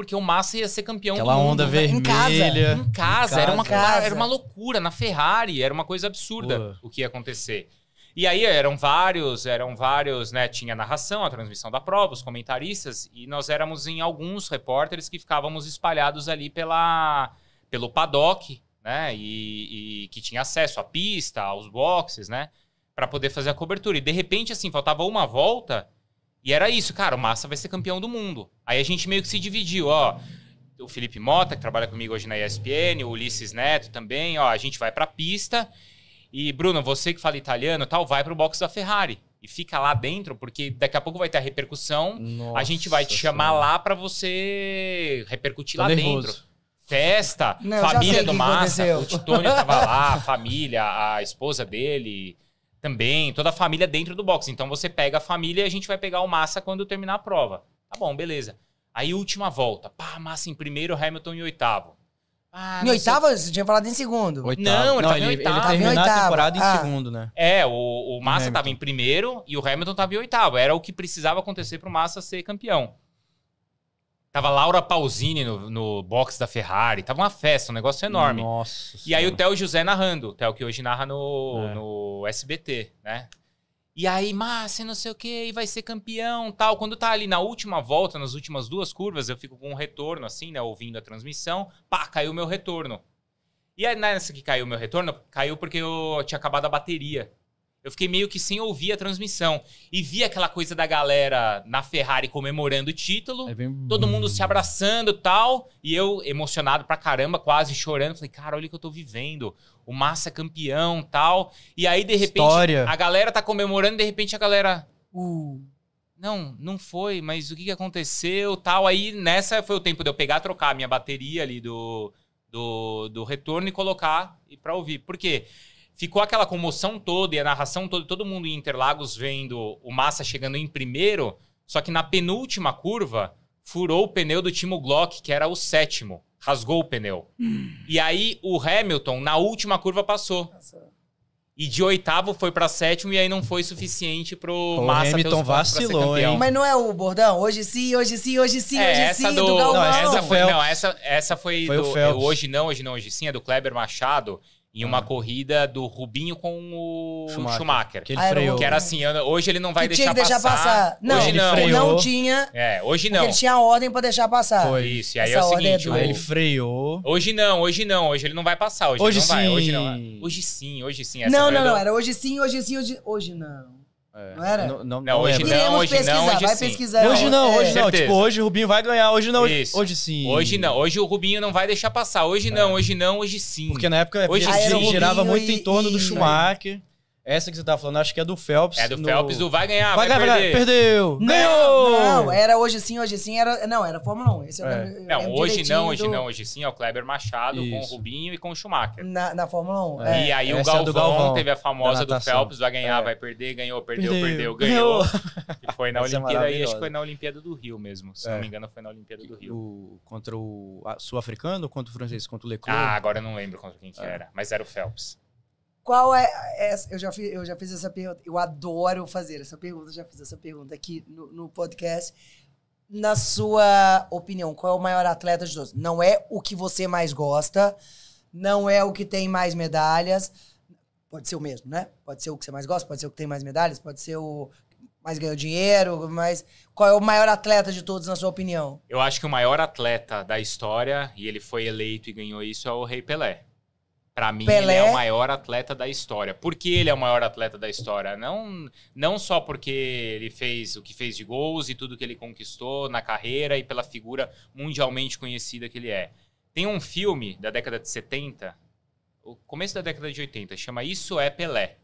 porque o Massa ia ser campeão Aquela do mundo. onda né? vermelha. Em casa. Em casa. Era, uma, casa. era uma loucura. Na Ferrari, era uma coisa absurda Pô. o que ia acontecer. E aí eram vários, eram vários, né? Tinha a narração, a transmissão da prova, os comentaristas, e nós éramos em alguns repórteres que ficávamos espalhados ali pela, pelo paddock, né? E, e que tinha acesso à pista, aos boxes, né? Para poder fazer a cobertura. E de repente, assim, faltava uma volta e era isso, cara, o Massa vai ser campeão do mundo. Aí a gente meio que se dividiu, ó. O Felipe Mota, que trabalha comigo hoje na ESPN, o Ulisses Neto também, ó, a gente vai pra pista. E, Bruno, você que fala italiano tal, vai pro box da Ferrari. E fica lá dentro, porque daqui a pouco vai ter a repercussão. Nossa a gente vai te chamar senhora. lá para você repercutir Tô lá nervoso. dentro festa, Não, família do Massa, aconteceu. o Titônio tava lá, a família, a esposa dele, também, toda a família dentro do box. Então você pega a família e a gente vai pegar o Massa quando terminar a prova. Tá bom, beleza. Aí última volta. Pá, Massa em primeiro, Hamilton em oitavo. Ah, em oitavo? Você tinha falado em segundo. Oitavo. Não, ele não, ele, ele, ele terminou a temporada em ah. segundo, né? É, o, o Massa estava em primeiro e o Hamilton estava em oitavo. Era o que precisava acontecer para o Massa ser campeão. Tava Laura Pausini no, no box da Ferrari. Tava uma festa, um negócio enorme. Nossa. E aí o Theo José narrando. O Theo que hoje narra no, é. no SBT, né? E aí, Márcia, não sei o que, e vai ser campeão tal. Quando tá ali na última volta, nas últimas duas curvas, eu fico com um retorno, assim, né? Ouvindo a transmissão. Pá, caiu meu retorno. E aí, nessa que caiu meu retorno, caiu porque eu tinha acabado a bateria eu fiquei meio que sem ouvir a transmissão. E vi aquela coisa da galera na Ferrari comemorando o título, é bem... todo mundo se abraçando tal. E eu, emocionado pra caramba, quase chorando, falei, cara, olha o que eu tô vivendo. O Massa é campeão tal. E aí, de repente, História. a galera tá comemorando, de repente a galera. Uh, não, não foi, mas o que, que aconteceu tal. Aí nessa foi o tempo de eu pegar, trocar a minha bateria ali do, do, do retorno e colocar e pra ouvir. Por quê? Porque ficou aquela comoção toda e a narração toda, todo mundo em Interlagos vendo o Massa chegando em primeiro, só que na penúltima curva furou o pneu do Timo Glock, que era o sétimo, rasgou o pneu. Hum. E aí o Hamilton na última curva passou. E de oitavo foi para sétimo e aí não foi suficiente pro o Massa Hamilton vacilou, hein? Mas não é o bordão? Hoje sim, hoje sim, hoje sim, é, hoje sim, do, do Galvão. Não, essa foi, não, essa, essa foi, foi do, o é, Phelps. hoje não, hoje não, hoje sim, é do Kleber Machado em uma ah. corrida do Rubinho com o Schumacher. Schumacher que, ele ah, freou. que era assim, hoje ele não vai deixar, deixar, passar. passar. Não, hoje não. não tinha. É, hoje não. Ele tinha ordem para deixar passar. Foi isso. E aí é Essa é o seguinte, é do... ele freou. Hoje não, hoje não, hoje ele não vai passar, hoje, hoje não sim. vai, hoje não. Hoje sim, hoje sim. Essa é não, não, não, era hoje sim, hoje sim, hoje hoje não. É. Não era? Não, não, não hoje não, hoje não, hoje vai sim. pesquisar. Hoje não, hoje é, não. Certeza. Tipo, hoje o Rubinho vai ganhar, hoje não, hoje, hoje sim. Hoje não, hoje o Rubinho não vai deixar passar. Hoje é. não, hoje não, hoje sim. Porque na época hoje sim. girava muito e, em torno e, do Schumacher. Essa que você tá falando, acho que é do Phelps. É do no... Phelps, o vai ganhar, vai, vai perder. Perdeu! ganhou! Não, era hoje sim, hoje sim, era... Não, era Fórmula 1. Esse é. não, hoje não, hoje do... não, hoje sim, é o Kleber Machado Isso. com o Rubinho e com o Schumacher. Na, na Fórmula 1, é. E aí Essa é o Galvão, é Galvão, teve a famosa do Phelps, vai ganhar, é. vai perder, ganhou, perdeu, perdeu, perdeu ganhou. E foi na é Olimpíada, acho que foi na Olimpíada do Rio mesmo, se não me engano foi na Olimpíada do Rio. O, contra o sul-africano ou contra o francês? Contra o Leclerc? Ah, agora eu não lembro contra quem que era, mas era o Phelps. Qual é. Essa? Eu, já fiz, eu já fiz essa pergunta. Eu adoro fazer essa pergunta. Já fiz essa pergunta aqui no, no podcast. Na sua opinião, qual é o maior atleta de todos? Não é o que você mais gosta, não é o que tem mais medalhas. Pode ser o mesmo, né? Pode ser o que você mais gosta, pode ser o que tem mais medalhas, pode ser o mais ganhou dinheiro, mas qual é o maior atleta de todos, na sua opinião? Eu acho que o maior atleta da história, e ele foi eleito e ganhou isso, é o Rei Pelé. Para mim, Pelé... ele é o maior atleta da história. Por que ele é o maior atleta da história? Não, não só porque ele fez o que fez de gols e tudo que ele conquistou na carreira e pela figura mundialmente conhecida que ele é. Tem um filme da década de 70, o começo da década de 80, chama Isso é Pelé,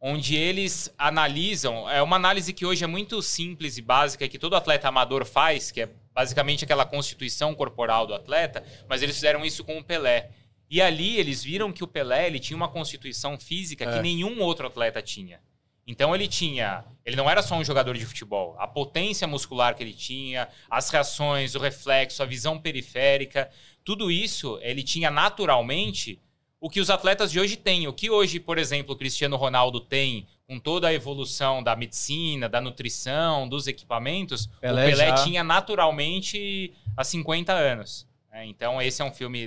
onde eles analisam, é uma análise que hoje é muito simples e básica que todo atleta amador faz, que é basicamente aquela constituição corporal do atleta, mas eles fizeram isso com o Pelé. E ali eles viram que o Pelé ele tinha uma constituição física que é. nenhum outro atleta tinha. Então ele tinha, ele não era só um jogador de futebol. A potência muscular que ele tinha, as reações, o reflexo, a visão periférica, tudo isso ele tinha naturalmente o que os atletas de hoje têm. O que hoje, por exemplo, o Cristiano Ronaldo tem, com toda a evolução da medicina, da nutrição, dos equipamentos, Pelé o Pelé já. tinha naturalmente há 50 anos. Né? Então esse é um filme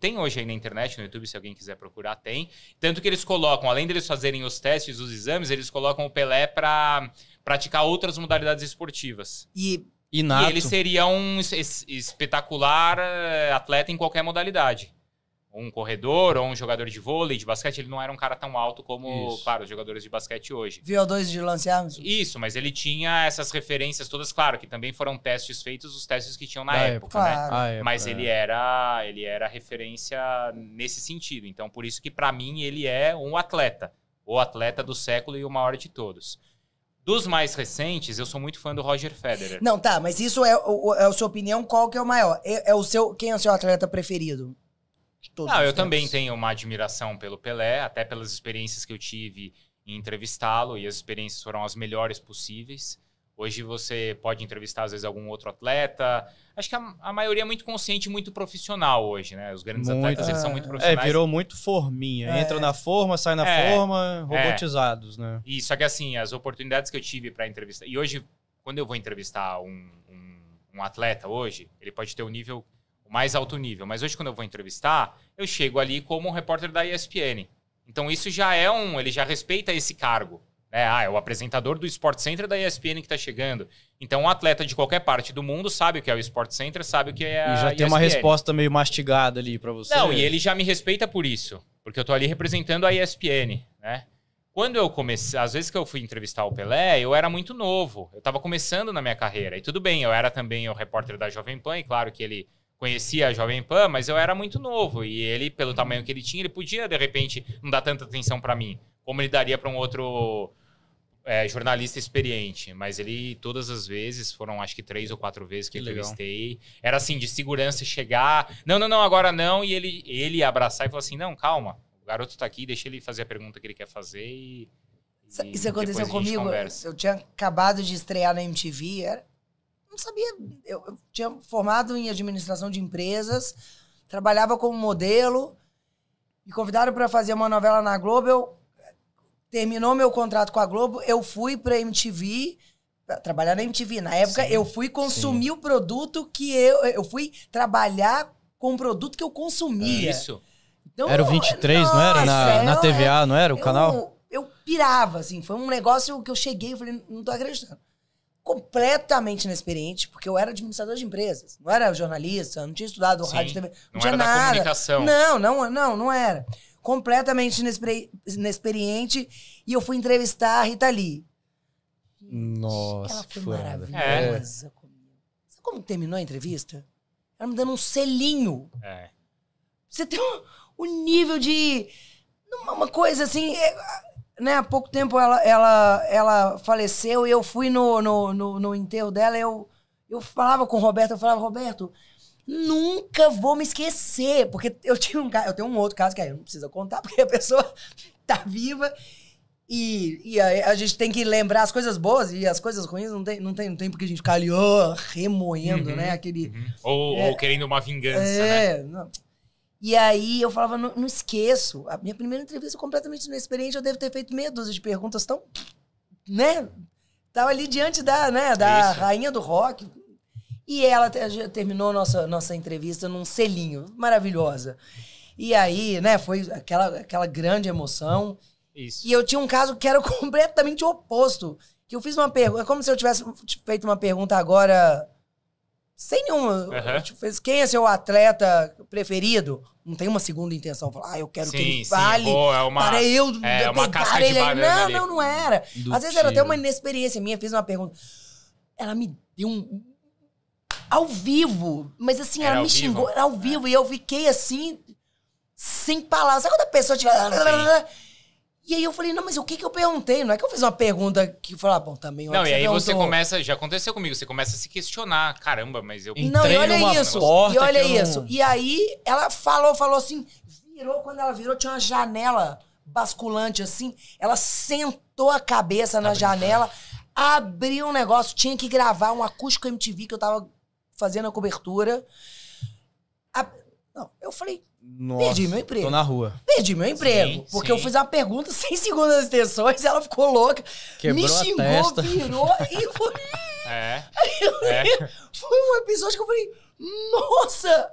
tem hoje aí na internet, no YouTube, se alguém quiser procurar, tem. Tanto que eles colocam, além deles fazerem os testes, os exames, eles colocam o Pelé para praticar outras modalidades esportivas. E E ele seria um espetacular eh, atleta em qualquer modalidade um corredor ou um jogador de vôlei, de basquete, ele não era um cara tão alto como, Isso. claro, os jogadores de basquete hoje. Viu dois de Lance Armstrong? Isso, mas ele tinha essas referências todas, claro, que também foram testes feitos, os testes que tinham na da época, né? época claro. né? Época, mas ele é. era, ele era referência nesse sentido. Então, por isso que para mim ele é um atleta, o atleta do século e o maior de todos. Dos mais recentes, eu sou muito fã do Roger Federer. Não, tá, mas isso é, é a sua opinião, qual que é o maior? É, é o seu, quem é o seu atleta preferido? Não, eu também tenho uma admiração pelo Pelé, até pelas experiências que eu tive em entrevistá-lo, e as experiências foram as melhores possíveis. Hoje você pode entrevistar, às vezes, algum outro atleta. Acho que a, a maioria é muito consciente e muito profissional hoje, né? Os grandes muito, atletas, é, eles são é. muito é, profissionais. É, virou muito forminha. É. Entra na forma, sai na é, forma, é. robotizados, né? E só que, assim, as oportunidades que eu tive para entrevistar... E hoje, quando eu vou entrevistar um, um, um atleta hoje, ele pode ter o um nível o mais alto nível. Mas hoje, quando eu vou entrevistar, eu chego ali como um repórter da ESPN. Então isso já é um, ele já respeita esse cargo. Né? Ah, é o apresentador do Sport Center da ESPN que está chegando. Então um atleta de qualquer parte do mundo sabe o que é o Sport Center, sabe o que é a E já tem ESPN. uma resposta meio mastigada ali para você. Não, e ele já me respeita por isso, porque eu estou ali representando a ESPN, né? Quando eu comecei, às vezes que eu fui entrevistar o Pelé, eu era muito novo, eu estava começando na minha carreira. E tudo bem, eu era também o repórter da Jovem Pan, e claro que ele conhecia a Jovem Pan, mas eu era muito novo e ele, pelo tamanho que ele tinha, ele podia de repente não dar tanta atenção para mim, como ele daria para um outro é, jornalista experiente, mas ele todas as vezes, foram acho que três ou quatro vezes que, que entrevistei, era assim, de segurança chegar, não, não, não, agora não, e ele, ele abraçar e falar assim, não, calma, o garoto tá aqui, deixa ele fazer a pergunta que ele quer fazer e... Isso, e isso aconteceu comigo, conversa. eu tinha acabado de estrear na MTV, era não sabia. Eu, eu tinha formado em administração de empresas, trabalhava como modelo, me convidaram para fazer uma novela na Globo. Eu, terminou meu contrato com a Globo, eu fui para MTV trabalhar na MTV. Na época, sim, eu fui consumir sim. o produto que eu. Eu fui trabalhar com o produto que eu consumia. É isso. Então, era o 23, nossa, não era? Na, eu, na é, TVA, não era o eu, canal? Eu pirava, assim. Foi um negócio que eu cheguei e falei, não tô acreditando completamente inexperiente, porque eu era administrador de empresas, não era jornalista, não tinha estudado Sim, rádio TV, não, não tinha era nada. Da comunicação. Não, não, não, não era. Completamente inexperiente e eu fui entrevistar a Rita Lee. Nossa, ela foi maravilhosa é. comigo. Sabe como terminou a entrevista? Ela me dando um selinho. É. Você tem um, um nível de uma, coisa assim, é, né, há pouco tempo ela, ela, ela faleceu e eu fui no, no, no, no enterro dela. Eu, eu falava com o Roberto, eu falava, Roberto, nunca vou me esquecer. Porque eu tinha um eu tenho um outro caso que aí não precisa contar, porque a pessoa tá viva. E, e a, a, gente tem que lembrar as coisas boas e as coisas ruins não tem, não tem, não tem porque a gente ficar ali oh, remoendo, né, uhum, né? Aquele. Uhum. Ou, é, ou, querendo uma vingança. É, né? não, e aí eu falava, não, não, esqueço. A minha primeira entrevista é completamente inexperiente, eu devo ter feito meia dúzia de perguntas tão. né? Tava ali diante da, né, da rainha do rock. E ela terminou nossa, nossa entrevista num selinho, maravilhosa. E aí, né, foi aquela, aquela grande emoção. Isso. E eu tinha um caso que era completamente oposto. Que eu fiz uma pergunta. É como se eu tivesse feito uma pergunta agora sem nenhuma. Uhum. Tipo, quem é seu atleta preferido? Não tem uma segunda intenção. Falar, ah, eu quero sim, que ele fale. Oh, é uma, para eu é, uma casca ele. De não, ali. não, não era. Do Às vezes tiro. era até uma inexperiência minha. Fiz uma pergunta. Ela me deu um. Ao vivo. Mas assim, era ela me xingou. Vivo? Era ao vivo. É. E eu fiquei assim, sem palavras. Sabe quando a pessoa tiver. Sim. E aí eu falei, não, mas o que que eu perguntei? Não é que eu fiz uma pergunta que eu falei, ah, bom, também... Não, e aí perguntou... você começa, já aconteceu comigo, você começa a se questionar, caramba, mas eu... não, e olha isso, e olha isso. Não... E aí ela falou, falou assim, virou, quando ela virou tinha uma janela basculante assim, ela sentou a cabeça na janela, abriu um negócio, tinha que gravar um acústico MTV que eu tava fazendo a cobertura. A... Não, eu falei, nossa, perdi meu emprego. Tô na rua. Perdi meu emprego. Sim, porque sim. eu fiz uma pergunta sem segundas intenções, ela ficou louca. Quebrou me xingou, virou e foi. É. é. Foi um episódio que eu falei, nossa!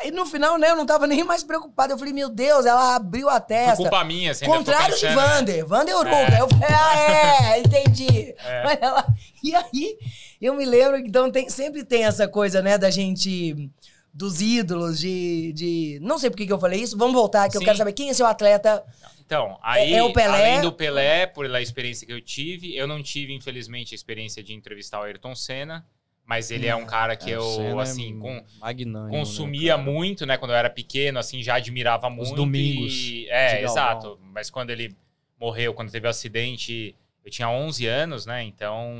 Aí no final, né, eu não tava nem mais preocupado. Eu falei, meu Deus, ela abriu a testa. Foi culpa minha, assim, Contrário de Vander. Né? Vander Uruca. É. Eu falei, ah, é, entendi. É. Mas ela... E aí, eu me lembro, então tem, sempre tem essa coisa, né, da gente dos ídolos, de, de. Não sei por que, que eu falei isso. Vamos voltar, que Sim. eu quero saber quem é seu atleta. Então, é, aí, é, o Pelé. além do Pelé, pela experiência que eu tive, eu não tive, infelizmente, a experiência de entrevistar o Ayrton Senna. Mas ele é, é um hum, cara que é, eu, é assim, com, né, consumia né, muito, né? Quando eu era pequeno, assim, já admirava Os muito. Os domingos. E, é, exato. Mas quando ele morreu, quando teve o um acidente, eu tinha 11 anos, né? Então,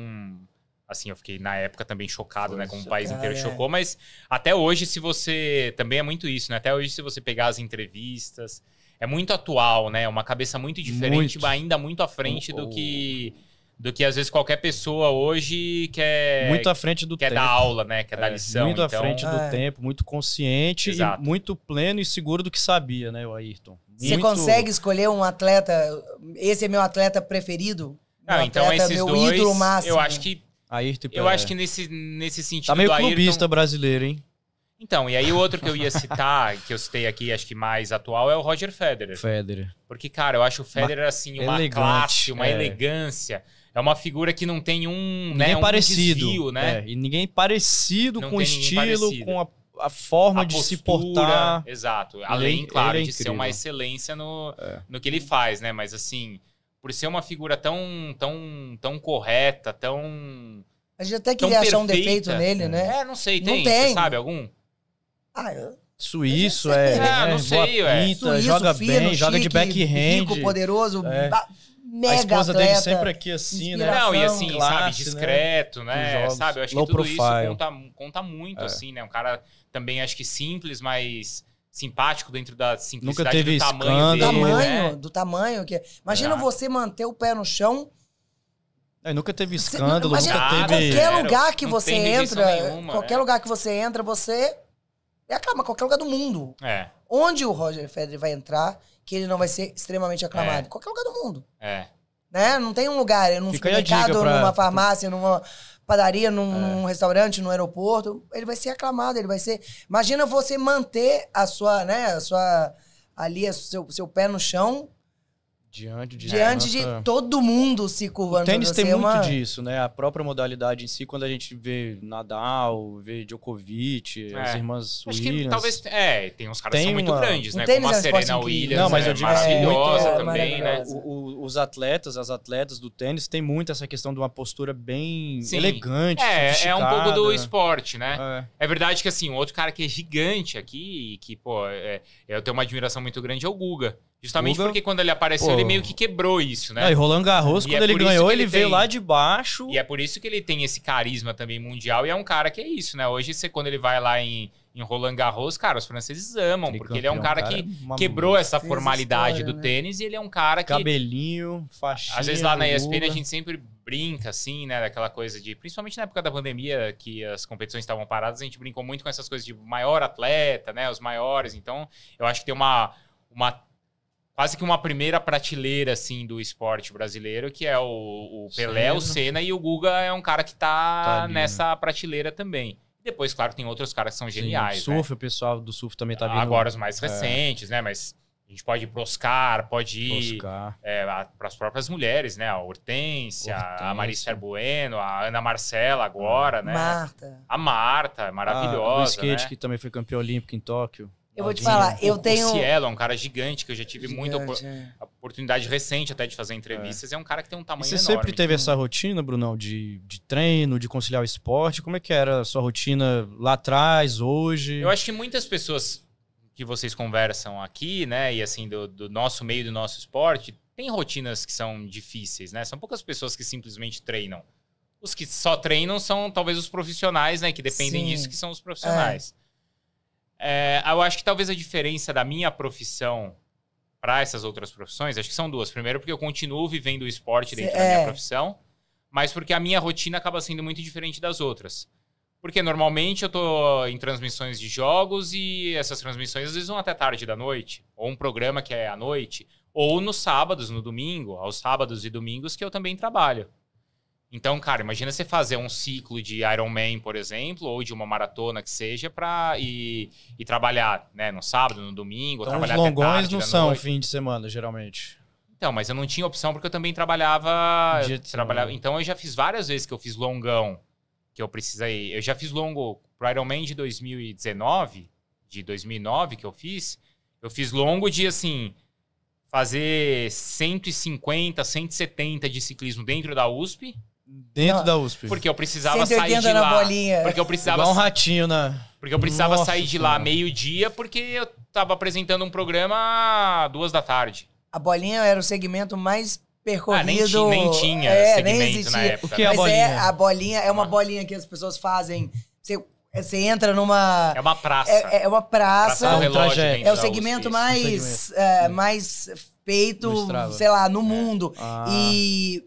assim, eu fiquei na época também chocado, né? Como o país inteiro é. chocou, mas até hoje, se você. Também é muito isso, né? Até hoje, se você pegar as entrevistas, é muito atual, né? Uma cabeça muito diferente, muito. ainda muito à frente oh, oh. do que. Do que às vezes qualquer pessoa hoje quer. Muito à frente do quer tempo. Quer dar aula, né? Quer é, dar lição. Muito então... à frente do é. tempo, muito consciente, muito pleno e seguro do que sabia, né, o Ayrton? Muito... Você consegue escolher um atleta? Esse é meu atleta preferido? Não, ah, então atleta, esses meu dois. Ídolo máximo. Eu acho que Ayrton tipo, e Pelé. Eu é. acho que nesse, nesse sentido. Tá meio clubista Ayrton... brasileiro, hein? Então, e aí o outro que eu ia citar, que eu citei aqui, acho que mais atual, é o Roger Federer. Federer. Porque, cara, eu acho o Federer, assim, uma Elegante, classe, uma é. elegância. É uma figura que não tem um, né, ninguém né, um parecido, desvio, né? É, e ninguém parecido não com o estilo, com a, a forma a de postura, se portar. Exato. Além, é, ele, claro, ele é de ser uma excelência no, é. no que ele faz, né? Mas, assim, por ser uma figura tão, tão, tão correta, tão. A gente até queria achar um defeito nele, né? É, não sei, tem, não tem. Você sabe algum? Ah, eu. Suíço, é. Ah, é, não né? sei, ué. Pinta, Suíço, joga fino, bem, chique, joga de backhand. Rico, poderoso, é. mega A esposa atleta, dele sempre aqui assim, né? Não, e assim, classe, sabe, né? discreto, né? Jogos, sabe, eu acho que tudo profile. isso conta, conta muito, é. assim, né? Um cara também, acho que simples, mas simpático dentro da simplicidade Nunca teve do tamanho escândalo. dele. Né? Tamanho, né? Do tamanho que Imagina você manter o pé no chão. É, nunca teve escândalo, Imagina, nunca teve... Qualquer lugar que você entra, nenhuma, qualquer é. lugar que você entra, você é aclamado. Qualquer lugar do mundo. É. Onde o Roger Federer vai entrar, que ele não vai ser extremamente aclamado. É. Qualquer lugar do mundo. É. Né? Não tem um lugar, num Fica supermercado, pra... numa farmácia, numa padaria, num, é. num, restaurante, no aeroporto, ele vai ser aclamado, ele vai ser. Imagina você manter a sua, né, a sua ali, o seu, seu pé no chão Diante de, Diante de todo mundo se curvando. O tênis tem é muito uma... disso, né? A própria modalidade em si, quando a gente vê Nadal, vê Djokovic, é. as irmãs Acho Williams... Que, talvez, é, tem uns caras tem que são muito grandes, o né? Como a é Serena Williams, Não, é mas é, eu digo assim, é, também, né? O, o, os atletas, as atletas do tênis têm muito essa questão de uma postura bem Sim. elegante, É, é um pouco do esporte, né? É. verdade que, assim, um outro cara que é gigante aqui e que, pô, eu tenho uma admiração muito grande é o Guga. Justamente Guga. porque quando ele apareceu, Pô. ele meio que quebrou isso, né? e Roland Garros, e quando é ele ganhou, ele, ele veio tem... lá de baixo. E é por isso que ele tem esse carisma também mundial. E é um cara que é isso, né? Hoje, você, quando ele vai lá em, em Roland Garros, cara, os franceses amam, porque ele é um cara, cara que quebrou essa formalidade história, do né? tênis e ele é um cara que. Cabelinho, faixinha. Às vezes lá na ESPN a gente sempre brinca, assim, né? Daquela coisa de. Principalmente na época da pandemia, que as competições estavam paradas, a gente brincou muito com essas coisas de maior atleta, né? Os maiores. Então, eu acho que tem uma. uma quase que uma primeira prateleira, assim, do esporte brasileiro, que é o, o Pelé, o Senna, e o Guga é um cara que tá, tá ali, né? nessa né? prateleira também. Depois, claro, tem outros caras que são geniais. Sim, o né? surf, né? o pessoal do surf também tá vindo. Agora os mais é. recentes, é. né? Mas a gente pode ir pro Oscar, pode ir é, para as próprias mulheres, né? A Hortência, Hortência. a Marícia Bueno, a Ana Marcela agora, ah. né? Marta. A Marta, é maravilhosa. Ah, o skate, né? que também foi campeão olímpico em Tóquio. Eu vou te falar, eu o, tenho. O Cielo é um cara gigante que eu já tive gigante, muita opor... é. oportunidade recente até de fazer entrevistas. É. é, um cara que tem um tamanho e você enorme. Você sempre teve essa rotina, Brunão, de, de treino, de conciliar o esporte? Como é que era a sua rotina lá atrás, hoje? Eu acho que muitas pessoas que vocês conversam aqui, né, e assim, do, do nosso meio, do nosso esporte, tem rotinas que são difíceis, né? São poucas pessoas que simplesmente treinam. Os que só treinam são talvez os profissionais, né? Que dependem Sim. disso, que são os profissionais. É. É, eu acho que talvez a diferença da minha profissão para essas outras profissões, acho que são duas. Primeiro, porque eu continuo vivendo o esporte dentro da é. minha profissão, mas porque a minha rotina acaba sendo muito diferente das outras. Porque normalmente eu tô em transmissões de jogos e essas transmissões às vezes vão até tarde da noite, ou um programa que é à noite, ou nos sábados, no domingo, aos sábados e domingos que eu também trabalho. Então, cara, imagina você fazer um ciclo de Ironman, por exemplo, ou de uma maratona que seja, para e, trabalhar, né, no sábado, no domingo, então, trabalhar os longões tarde, não são noite. fim de semana, geralmente. Então, mas eu não tinha opção porque eu também trabalhava, eu trabalhava. Então eu já fiz várias vezes que eu fiz longão, que eu precisei. Eu já fiz longo pro Ironman de 2019, de 2009 que eu fiz, eu fiz longo de assim, fazer 150, 170 de ciclismo dentro da USP Dentro Não, da USP. Porque eu precisava sair de lá. Bolinha. Porque eu precisava. Igual um ratinho na. Né? Porque eu precisava Nossa, sair de lá meio-dia, porque eu tava apresentando um programa duas da tarde. A bolinha era o segmento mais percorrido. Ah, nem, nem tinha é, segmento nem existia. na época. O que é a é, bolinha? É, a bolinha é uma bolinha que as pessoas fazem. Você, você entra numa. É uma praça. É, é uma praça. praça é relógio, é o segmento mais, um segmento. É, mais feito, sei lá, no mundo. Ah. E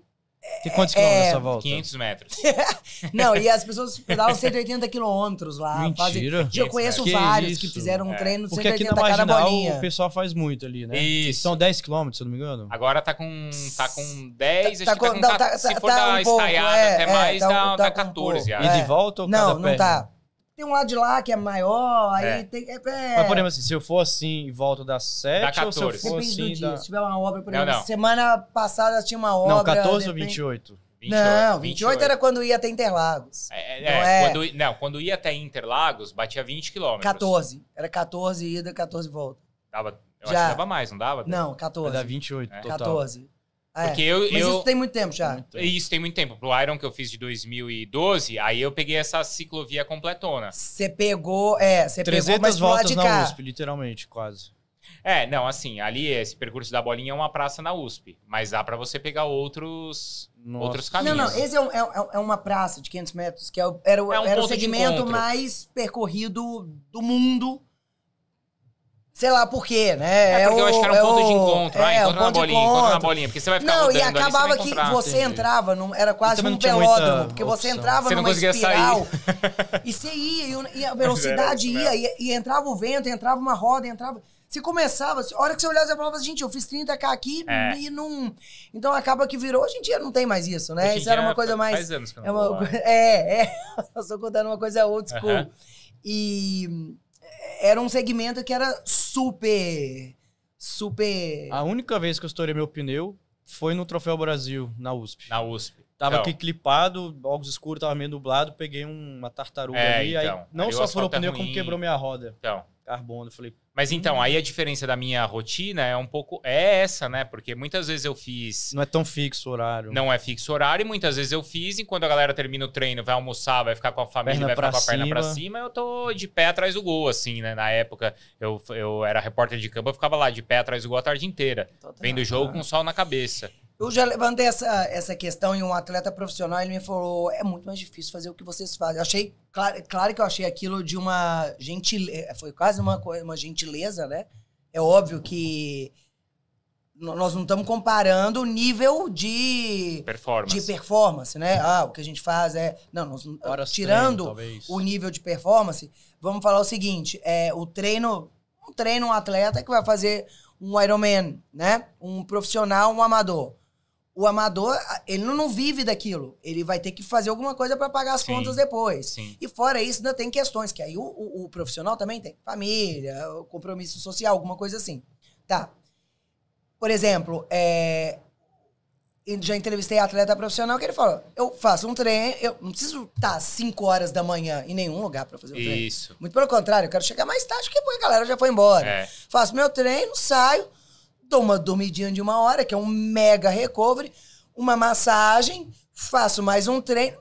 tem quantos quilômetros é, essa volta? 500 metros. não, e as pessoas pedalam 180 quilômetros lá. Mentira. Fazem... Eu conheço que vários isso? que fizeram um é. treino de Porque 180 aqui na Marginal, cada O pessoal faz muito ali, né? Isso. São 10 quilômetros, se não me engano. Agora tá com, tá com 10, tá, acho com, que tá com... Tá- se tá- for tá dar um estaiada é, até mais, dá, 14. Um pouco, E de volta ou Não, não pé? tá. Tem um lado de lá que é maior, aí é. tem. É, é... Mas, por é. exemplo, assim, se eu for assim e volto das 7, da 14. ou se eu for assim, depende assim. Da... Se tiver uma obra, por exemplo, não, não. semana passada tinha uma obra. Não, 14 depende... ou 28? 28, não, 28, 28 era quando ia até Interlagos. É, é não, é... é? Quando, não, quando ia até Interlagos, batia 20 quilômetros. 14. Era 14 ida, 14 volta. Dava, eu Já. acho que dava mais, não dava? Não, 14. Era 28 é. total. 14. É, Porque eu, mas eu, isso tem muito tempo já. Isso tem muito tempo. Pro Iron que eu fiz de 2012, aí eu peguei essa ciclovia completona. Você pegou, é, você pegou mais voltas de cá. na USP, literalmente, quase. É, não, assim, ali esse percurso da bolinha é uma praça na USP, mas dá para você pegar outros outros caminhos. Não, não, esse é, um, é, é, é, uma praça de 500 metros, que é, era, é um era o segmento mais percorrido do mundo Sei lá por quê, né? É porque eu é acho que era um é ponto o... de encontro. Ah, é, ah, encontra um na bolinha, encontra na bolinha. Porque você vai ficar Não, e acabava ali, você que você entendi. entrava, num, era quase um pelódromo. Muita... Porque você entrava você numa espiral. e você ia, e a velocidade é ia, é e, e, entrava o vento, entrava uma roda, entrava... Você começava, a hora que você olhava, você falava assim, gente, eu fiz 30k aqui é. e não... Então acaba que virou... Hoje em dia não tem mais isso, né? Isso era uma coisa mais... Faz anos que eu não é, uma... é, é. Eu só contando uma coisa old school. E era um segmento que era super. Super. A única vez que eu estourei meu pneu foi no Troféu Brasil, na USP. Na USP. Tava então. aqui clipado, óculos escuros, tava meio nublado, peguei uma tartaruga é, ali. Então. aí não aí só furou o é pneu, ruim. como quebrou minha roda. Então. Carbono. Falei, mas então, aí a diferença da minha rotina é um pouco. É essa, né? Porque muitas vezes eu fiz. Não é tão fixo o horário. Não é fixo o horário, e muitas vezes eu fiz, enquanto a galera termina o treino, vai almoçar, vai ficar com a família, perna vai ficar com a cima. perna pra cima, eu tô de pé atrás do gol, assim, né? Na época, eu, eu era repórter de campo, eu ficava lá de pé atrás do gol a tarde inteira, vendo o jogo com o ah. sol na cabeça. Eu já levantei essa, essa questão e um atleta profissional ele me falou: é muito mais difícil fazer o que vocês fazem. Eu achei, claro, claro que eu achei aquilo de uma gentileza, é, foi quase uma, uma gentileza, né? É óbvio que nós não estamos comparando o nível de performance. de performance, né? Ah, o que a gente faz é. Não, nós, tirando treino, o nível de performance, vamos falar o seguinte: é, o treino. Um treino, um atleta que vai fazer um Ironman, né? Um profissional, um amador o amador, ele não vive daquilo. Ele vai ter que fazer alguma coisa para pagar as sim, contas depois. Sim. E fora isso, ainda tem questões, que aí o, o, o profissional também tem. Família, compromisso social, alguma coisa assim. Tá. Por exemplo, é, já entrevistei atleta profissional que ele falou: eu faço um treino, eu não preciso estar tá 5 horas da manhã em nenhum lugar para fazer o treino. Isso. Muito pelo contrário, eu quero chegar mais tarde, porque a galera já foi embora. É. Faço meu treino, saio dou uma dormidinha de uma hora, que é um mega recovery, uma massagem, faço mais um treino.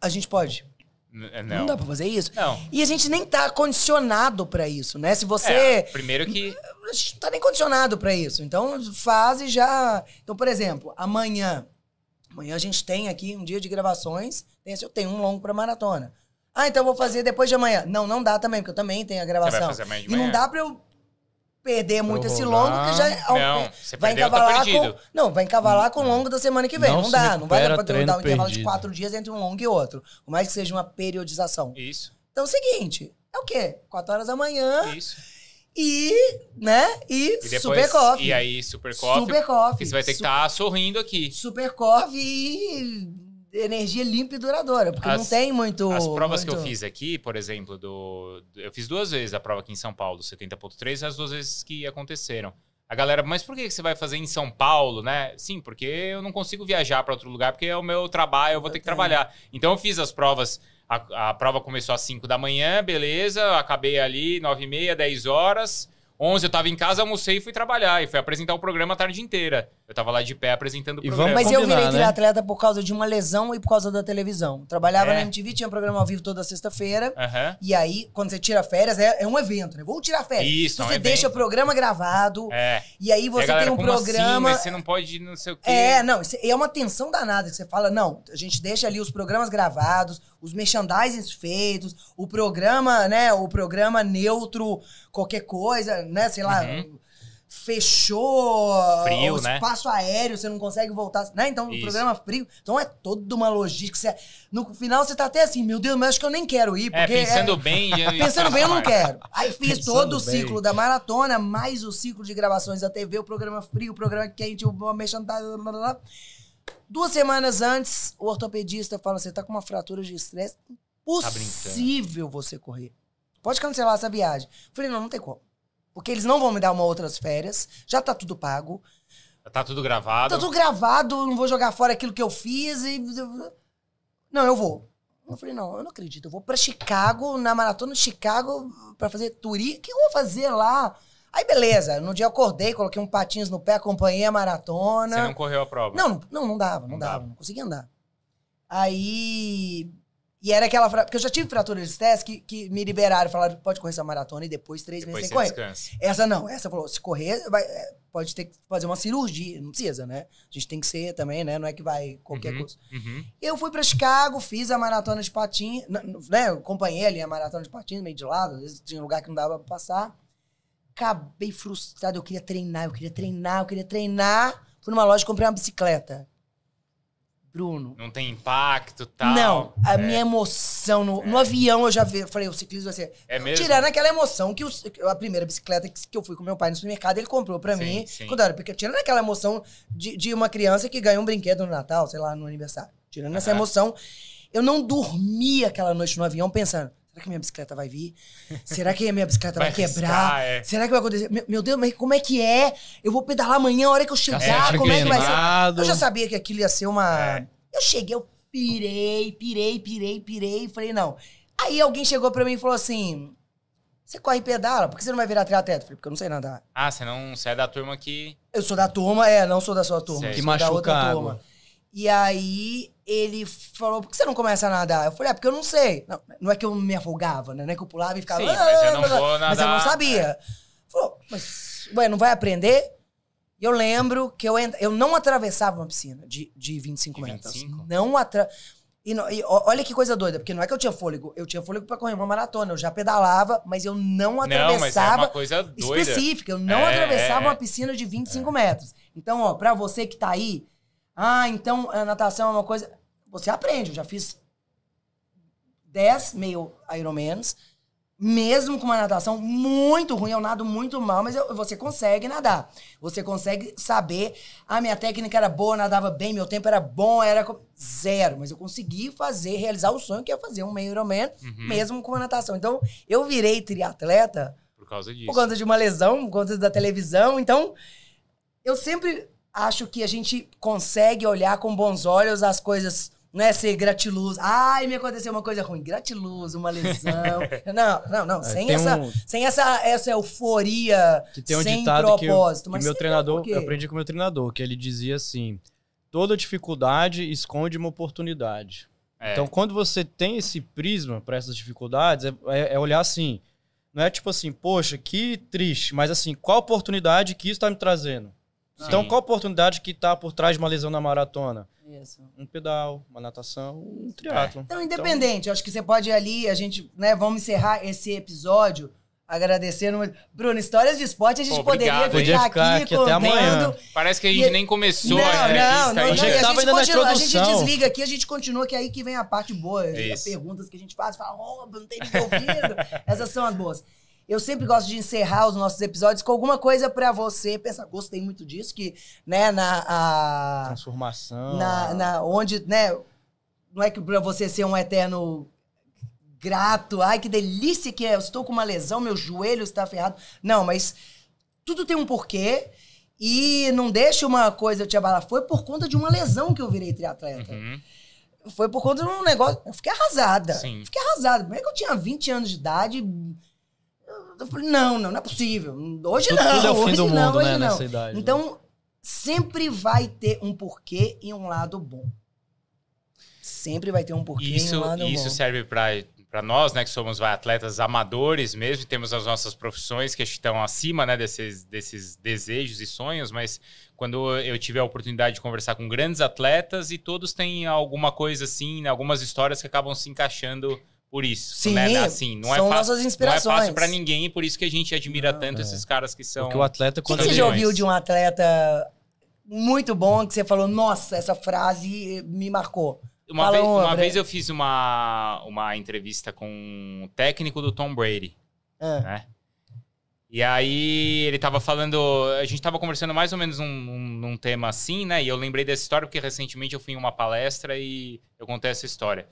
A gente pode. Não. É, não. dá pra fazer isso? Não. E a gente nem tá condicionado para isso, né? Se você. É, primeiro que. A gente não tá nem condicionado para isso. Então, faz e já. Então, por exemplo, amanhã. Amanhã a gente tem aqui um dia de gravações. Assim, eu tenho um longo pra maratona. Ah, então eu vou fazer depois de amanhã. Não, não dá também, porque eu também tenho a gravação. Você vai fazer amanhã de manhã. E não dá pra eu perder muito esse longo que já não, você vai tá encavalar com não vai encavalar com o hum, hum. longo da semana que vem não, não dá não vai dar para ter um intervalo de quatro dias entre um longo e outro por mais que seja uma periodização isso então é o seguinte é o quê? quatro horas da manhã isso e, né? E, e depois, Super Coffee. E aí, Super Coffee. Super Coffee. você vai ter que estar tá sorrindo aqui. Super Coffee e energia limpa e duradoura, porque as, não tem muito. As provas muito... que eu fiz aqui, por exemplo, do, eu fiz duas vezes a prova aqui em São Paulo, 70.3, as duas vezes que aconteceram. A galera, mas por que você vai fazer em São Paulo, né? Sim, porque eu não consigo viajar para outro lugar, porque é o meu trabalho, eu vou eu ter que trabalhar. Então eu fiz as provas. A, a prova começou às 5 da manhã, beleza, acabei ali 9 e meia, 10 horas 11 eu tava em casa, almocei e fui trabalhar. E fui apresentar o programa a tarde inteira. Eu tava lá de pé apresentando o e programa. Mas eu virei né? atleta por causa de uma lesão e por causa da televisão. Trabalhava é. na MTV, tinha um programa ao vivo toda sexta-feira. Uhum. E aí, quando você tira férias, é, é um evento, né? Vou tirar férias. Isso, então, é um você evento. deixa o programa gravado. É. E aí você e galera, tem um programa. Assim? Você não pode não sei o quê. É, não. É uma tensão danada você fala, não, a gente deixa ali os programas gravados os merchandising feitos, o programa, né? O programa neutro, qualquer coisa, né? Sei lá. Uhum. Fechou frio, o né? espaço né? aéreo, você não consegue voltar, né? Então, Isso. o programa é frio. Então é toda uma logística. Você, no final você tá até assim, meu Deus, mas acho que eu nem quero ir. É, porque, é, pensando é, bem. Eu pensando bem, eu não quero. Aí fiz pensando todo o ciclo da maratona, mais o ciclo de gravações da TV, o programa é frio, o programa quente, o merchandising. Blá, blá, blá. Duas semanas antes, o ortopedista fala: você tá com uma fratura de estresse, tá impossível tá você correr. Pode cancelar essa viagem. falei: não, não tem como. Porque eles não vão me dar uma outras férias, já tá tudo pago. Tá tudo gravado. Tá tudo gravado, não vou jogar fora aquilo que eu fiz e. Não, eu vou. Eu falei, não, eu não acredito. Eu vou para Chicago, na maratona de Chicago, para fazer turismo. O que eu vou fazer lá? Aí beleza, no dia eu acordei, coloquei um patins no pé, acompanhei a maratona. Você não correu a prova? Não, não, não dava, não, não dava, dava, não conseguia andar. Aí. E era aquela. Fra... Porque eu já tive fratura de estresse que, que me liberaram, falaram pode correr essa maratona e depois três depois meses sem correr. Descanse. Essa não, essa falou: se correr, vai, é, pode ter que fazer uma cirurgia, não precisa, né? A gente tem que ser também, né? Não é que vai qualquer uhum, coisa. Uhum. Eu fui para Chicago, fiz a maratona de patins, né? Eu acompanhei ali a maratona de patins, meio de lado, às vezes tinha lugar que não dava pra passar acabei frustrado. Eu queria treinar, eu queria treinar, eu queria treinar. Fui numa loja e comprei uma bicicleta. Bruno. Não tem impacto tal. Não, a é. minha emoção. No, é. no, avião eu já vi, eu falei, o ciclismo vai ser. É mesmo? Tirando aquela emoção que o, a primeira bicicleta que, eu fui com meu pai no supermercado, ele comprou pra sim, mim sim. quando era pequeno. Tirando aquela emoção de, de, uma criança que ganhou um brinquedo no Natal, sei lá, no aniversário. Tirando uhum. essa emoção, eu não dormi aquela noite no avião pensando, Será que a minha bicicleta vai vir? Será que a minha bicicleta vai, vai quebrar? Riscar, é. Será que vai acontecer? Meu Deus, mas como é que é? Eu vou pedalar amanhã, a hora que eu chegar, é, como é que vai ser? Eu já sabia que aquilo ia ser uma. É. Eu cheguei, eu pirei, pirei, pirei, pirei. Falei, não. Aí alguém chegou pra mim e falou assim: Você corre e pedala? Por que você não vai virar triatleta? Falei, porque eu não sei nadar. Ah, você não. Você é da turma que. Eu sou da turma, é, não sou da sua turma. Sei. Que machuca da outra turma. E aí ele falou, por que você não começa a nadar? Eu falei, é porque eu não sei. Não, não é que eu me afogava, né? Não é que eu pulava e ficava... Sim, mas eu não ah, vou nadar. Mas eu não sabia. É. Falou, mas, ué, não vai aprender? E eu lembro que eu, eu não atravessava uma piscina de, de 25 de metros. 25? Não atra... E, não, e, olha que coisa doida, porque não é que eu tinha fôlego, eu tinha fôlego para correr uma maratona, eu já pedalava, mas eu não atravessava. Não, mas é uma coisa doida. específica, eu não é, atravessava é, uma piscina de 25 é. metros. Então, ó, para você que tá aí, ah, então a natação é uma coisa você aprende. Eu já fiz 10 meio Ironmans, mesmo com uma natação muito ruim, eu nado muito mal, mas eu, você consegue nadar. Você consegue saber, a ah, minha técnica era boa, nadava bem, meu tempo era bom, era zero, mas eu consegui fazer, realizar o sonho que é fazer um meio Ironman, uhum. mesmo com uma natação. Então, eu virei triatleta por causa disso. Por conta de uma lesão, por conta da televisão. Então, eu sempre acho que a gente consegue olhar com bons olhos as coisas não é ser gratiluso. Ai, me aconteceu uma coisa ruim. Gratiluso, uma lesão. não, não, não. É, sem, um... essa, sem essa, essa euforia que tem um sem propósito. Que, eu, que meu treinador, eu aprendi com meu treinador, que ele dizia assim: toda dificuldade esconde uma oportunidade. É. Então, quando você tem esse prisma para essas dificuldades, é, é, é, olhar assim. Não é tipo assim, poxa, que triste, mas assim, qual oportunidade que isso está me trazendo? Então, Sim. Então, qual a oportunidade que está por trás de uma lesão na maratona? Isso. Um pedal, uma natação, um é. triatlo. É. Então, independente, então... acho que você pode ir ali, a gente, né, vamos encerrar esse episódio agradecendo. Bruno, histórias de esporte a gente Obrigado, poderia ficar, ficar aqui, aqui até amanhã. Parece que a gente e... nem começou não, né? tá a não, não, não, a gente estava ainda continua, a, introdução. A gente desliga aqui, a gente continua, que é aí que vem a parte boa. As perguntas que a gente faz, fala, oh, não tem ouvido. Essas são as boas. Eu sempre gosto de encerrar os nossos episódios com alguma coisa para você pensar. Gostei muito disso, que, né, na. A, Transformação. Na, na, onde, né? Não é que para você ser um eterno grato. Ai, que delícia que é. Eu estou com uma lesão, meu joelho está ferrado. Não, mas tudo tem um porquê. E não deixa uma coisa te abalar. Foi por conta de uma lesão que eu virei triatleta. Uhum. Foi por conta de um negócio. Eu fiquei arrasada. Sim. Fiquei arrasada. Como é que eu tinha 20 anos de idade, eu falei, não, não, não é possível. Hoje tudo, então não. Tudo é o fim do não, mundo, né, nessa idade. Né? Então, né? sempre vai ter um porquê e um lado bom. Sempre vai ter um porquê isso, e um lado isso bom. Isso serve para para nós, né, que somos vai, atletas amadores mesmo, temos as nossas profissões que estão acima, né, desses, desses desejos e sonhos, mas quando eu tive a oportunidade de conversar com grandes atletas e todos têm alguma coisa assim, né, algumas histórias que acabam se encaixando por isso, Sim, né? Assim, não é são é fácil, nossas inspirações. Não é fácil para ninguém por isso que a gente admira não, tanto é. esses caras que são. Porque o atleta quando o que, você já ouviu de um atleta muito bom que você falou, nossa, essa frase me marcou. Uma, Fala, vez, uma vez eu fiz uma, uma entrevista com um técnico do Tom Brady, ah. né? E aí ele tava falando, a gente tava conversando mais ou menos num, um num tema assim, né? E eu lembrei dessa história porque recentemente eu fui em uma palestra e eu contei essa história.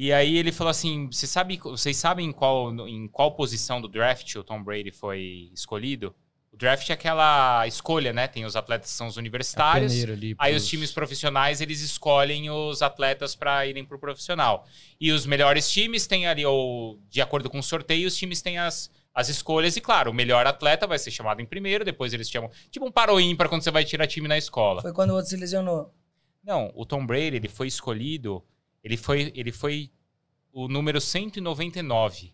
E aí ele falou assim: Você sabe, vocês sabem em qual, em qual posição do draft o Tom Brady foi escolhido? O draft é aquela escolha, né? Tem os atletas que são os universitários. ali, aí os times profissionais eles escolhem os atletas para irem pro profissional. E os melhores times têm ali, ou de acordo com o sorteio, os times têm as, as escolhas. E claro, o melhor atleta vai ser chamado em primeiro, depois eles chamam. Tipo um paroim para quando você vai tirar time na escola. Foi quando o outro se lesionou. Não, o Tom Brady ele foi escolhido ele foi, ele foi o número 199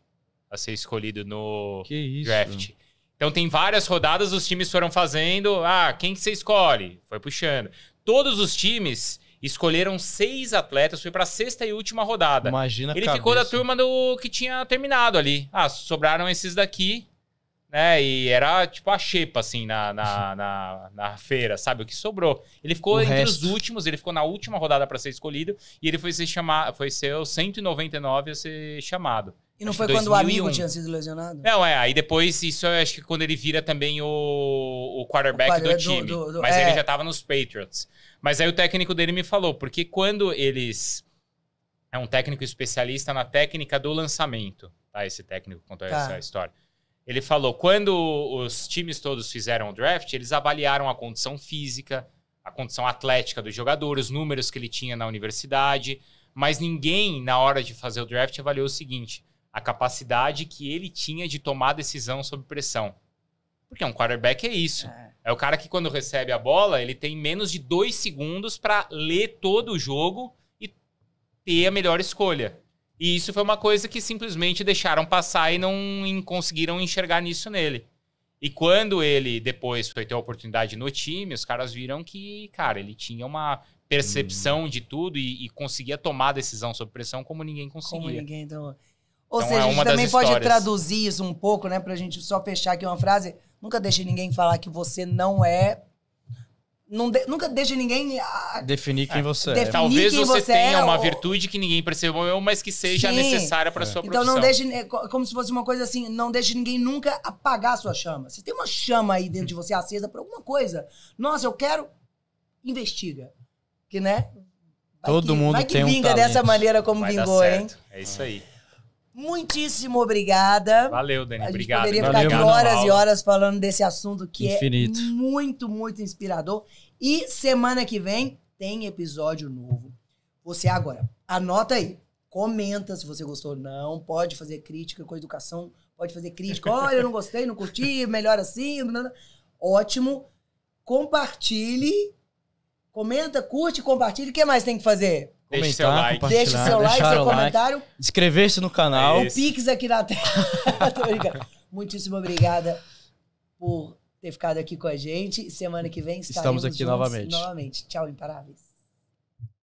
a ser escolhido no draft. Então tem várias rodadas, os times foram fazendo. Ah, quem que você escolhe? Foi puxando. Todos os times escolheram seis atletas, foi para a sexta e última rodada. Imagina Ele ficou da turma do que tinha terminado ali. Ah, sobraram esses daqui, né? E era tipo a xepa, assim, na, na, na, na feira, sabe? O que sobrou. Ele ficou o entre resto. os últimos, ele ficou na última rodada para ser escolhido e ele foi ser chamado, foi ser o 199 a ser chamado. E não acho foi quando o amigo tinha sido lesionado? Não, é. Aí depois, isso eu acho que quando ele vira também o, o quarterback o é do, time. Do, do, mas é. ele já tava nos Patriots. Mas aí o técnico dele me falou, porque quando eles. É um técnico especialista na técnica do lançamento, tá? Esse técnico contou tá. essa história. Ele falou: quando os times todos fizeram o draft, eles avaliaram a condição física, a condição atlética do jogador, os números que ele tinha na universidade, mas ninguém, na hora de fazer o draft, avaliou o seguinte: a capacidade que ele tinha de tomar decisão sob pressão. Porque um quarterback é isso. É, é o cara que, quando recebe a bola, ele tem menos de dois segundos para ler todo o jogo e ter a melhor escolha. E isso foi uma coisa que simplesmente deixaram passar e não conseguiram enxergar nisso nele. E quando ele depois foi ter a oportunidade no time, os caras viram que, cara, ele tinha uma percepção hum. de tudo e, e, conseguia tomar decisão sob pressão como ninguém conseguia. Como ninguém, então... Ou então, seja, é a gente também pode traduzir isso um pouco, né? Pra gente só fechar aqui uma frase. Nunca deixe ninguém falar que você não é de, nunca deixe ninguém. Ah, definir quem ah, você é. Talvez quem você é tenha é, uma ou... virtude que ninguém percebeu, mas que seja Sim. necessária para é. sua profissão. Então não deixe. É, como se fosse uma coisa assim, não deixe ninguém nunca apagar a sua chama. Você tem uma chama aí dentro de uhum. você acesa por alguma coisa. Nossa, eu quero. Investiga. Que, né? Vai Todo que, mundo vai que tem vinga um dessa maneira como vai vingou, hein? É isso aí. Muitíssimo obrigada. Valeu, Dani. A gente obrigado. poderia Valeu, aqui horas e horas falando desse assunto que é Infinito. é muito, muito inspirador. E semana que vem tem episódio novo. Você agora, anota aí. Comenta se você gostou ou não. Pode fazer crítica com a educação. Pode fazer crítica. Olha, eu não gostei, não curti, melhor assim. Ótimo. Compartilhe. Comenta, curte, compartilhe. O que mais tem que fazer? Deixe seu like. Deixe seu like, seu comentário. Like, Inscrever-se no canal. É Pix aqui na tela. Muito Muitíssimo obrigada por ter ficado aqui com a gente. Semana que vem Estamos aqui novamente. novamente. Tchau, imparáveis.